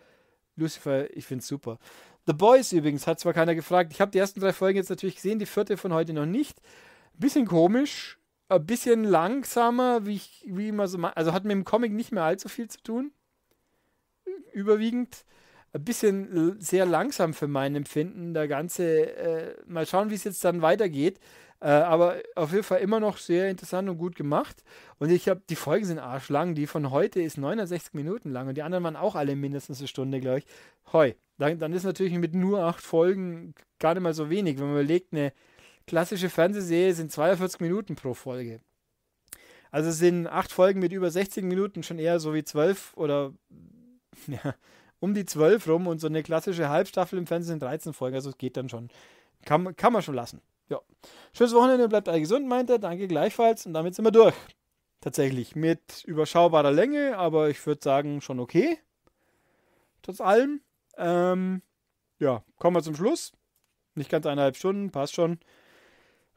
S1: Lucifer, ich find's super. The Boys übrigens, hat zwar keiner gefragt. Ich habe die ersten drei Folgen jetzt natürlich gesehen, die vierte von heute noch nicht. Bisschen komisch, ein bisschen langsamer, wie ich, wie immer so, also hat mit dem Comic nicht mehr allzu viel zu tun. Überwiegend. Ein bisschen sehr langsam für mein Empfinden, der ganze, äh, mal schauen, wie es jetzt dann weitergeht. Äh, aber auf jeden Fall immer noch sehr interessant und gut gemacht. Und ich habe, die Folgen sind arschlang. Die von heute ist 69 Minuten lang und die anderen waren auch alle mindestens eine Stunde, glaube ich. Hoi. Dann, dann ist natürlich mit nur acht Folgen gar nicht mal so wenig. Wenn man überlegt, eine klassische Fernsehserie sind 42 Minuten pro Folge. Also sind acht Folgen mit über 60 Minuten schon eher so wie zwölf oder ja, um die zwölf rum und so eine klassische Halbstaffel im Fernsehen sind 13 Folgen, also es geht dann schon. Kann, kann man schon lassen. Ja. Schönes Wochenende, bleibt alle gesund, meint er. Danke gleichfalls. Und damit sind wir durch. Tatsächlich mit überschaubarer Länge, aber ich würde sagen, schon okay. Trotz allem. Ähm, ja, kommen wir zum Schluss. Nicht ganz eineinhalb Stunden, passt schon.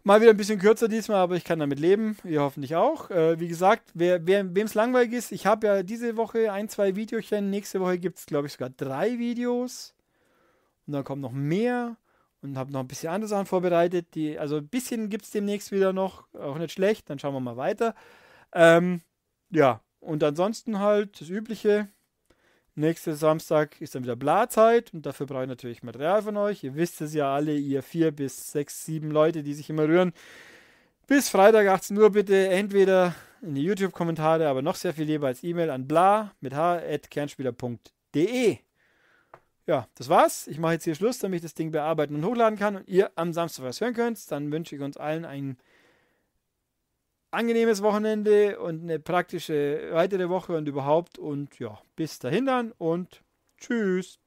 S1: Mal wieder ein bisschen kürzer diesmal, aber ich kann damit leben. Ihr hoffentlich auch. Äh, wie gesagt, wer, wer, wem es langweilig ist, ich habe ja diese Woche ein, zwei Videochen. Nächste Woche gibt es, glaube ich, sogar drei Videos. Und dann kommen noch mehr und habe noch ein bisschen andere Sachen vorbereitet. Die, also ein bisschen gibt es demnächst wieder noch, auch nicht schlecht, dann schauen wir mal weiter. Ähm, ja, und ansonsten halt das Übliche. Nächsten Samstag ist dann wieder Blatzeit und dafür brauche ich natürlich Material von euch. Ihr wisst es ja alle, ihr vier bis sechs, sieben Leute, die sich immer rühren. Bis Freitag 18 Uhr bitte entweder in die YouTube-Kommentare, aber noch sehr viel lieber als E-Mail an bla mit h.kernspieler.de ja, das war's. Ich mache jetzt hier Schluss, damit ich das Ding bearbeiten und hochladen kann und ihr am Samstag was hören könnt. Dann wünsche ich uns allen ein angenehmes Wochenende und eine praktische weitere Woche und überhaupt. Und ja, bis dahin dann und tschüss.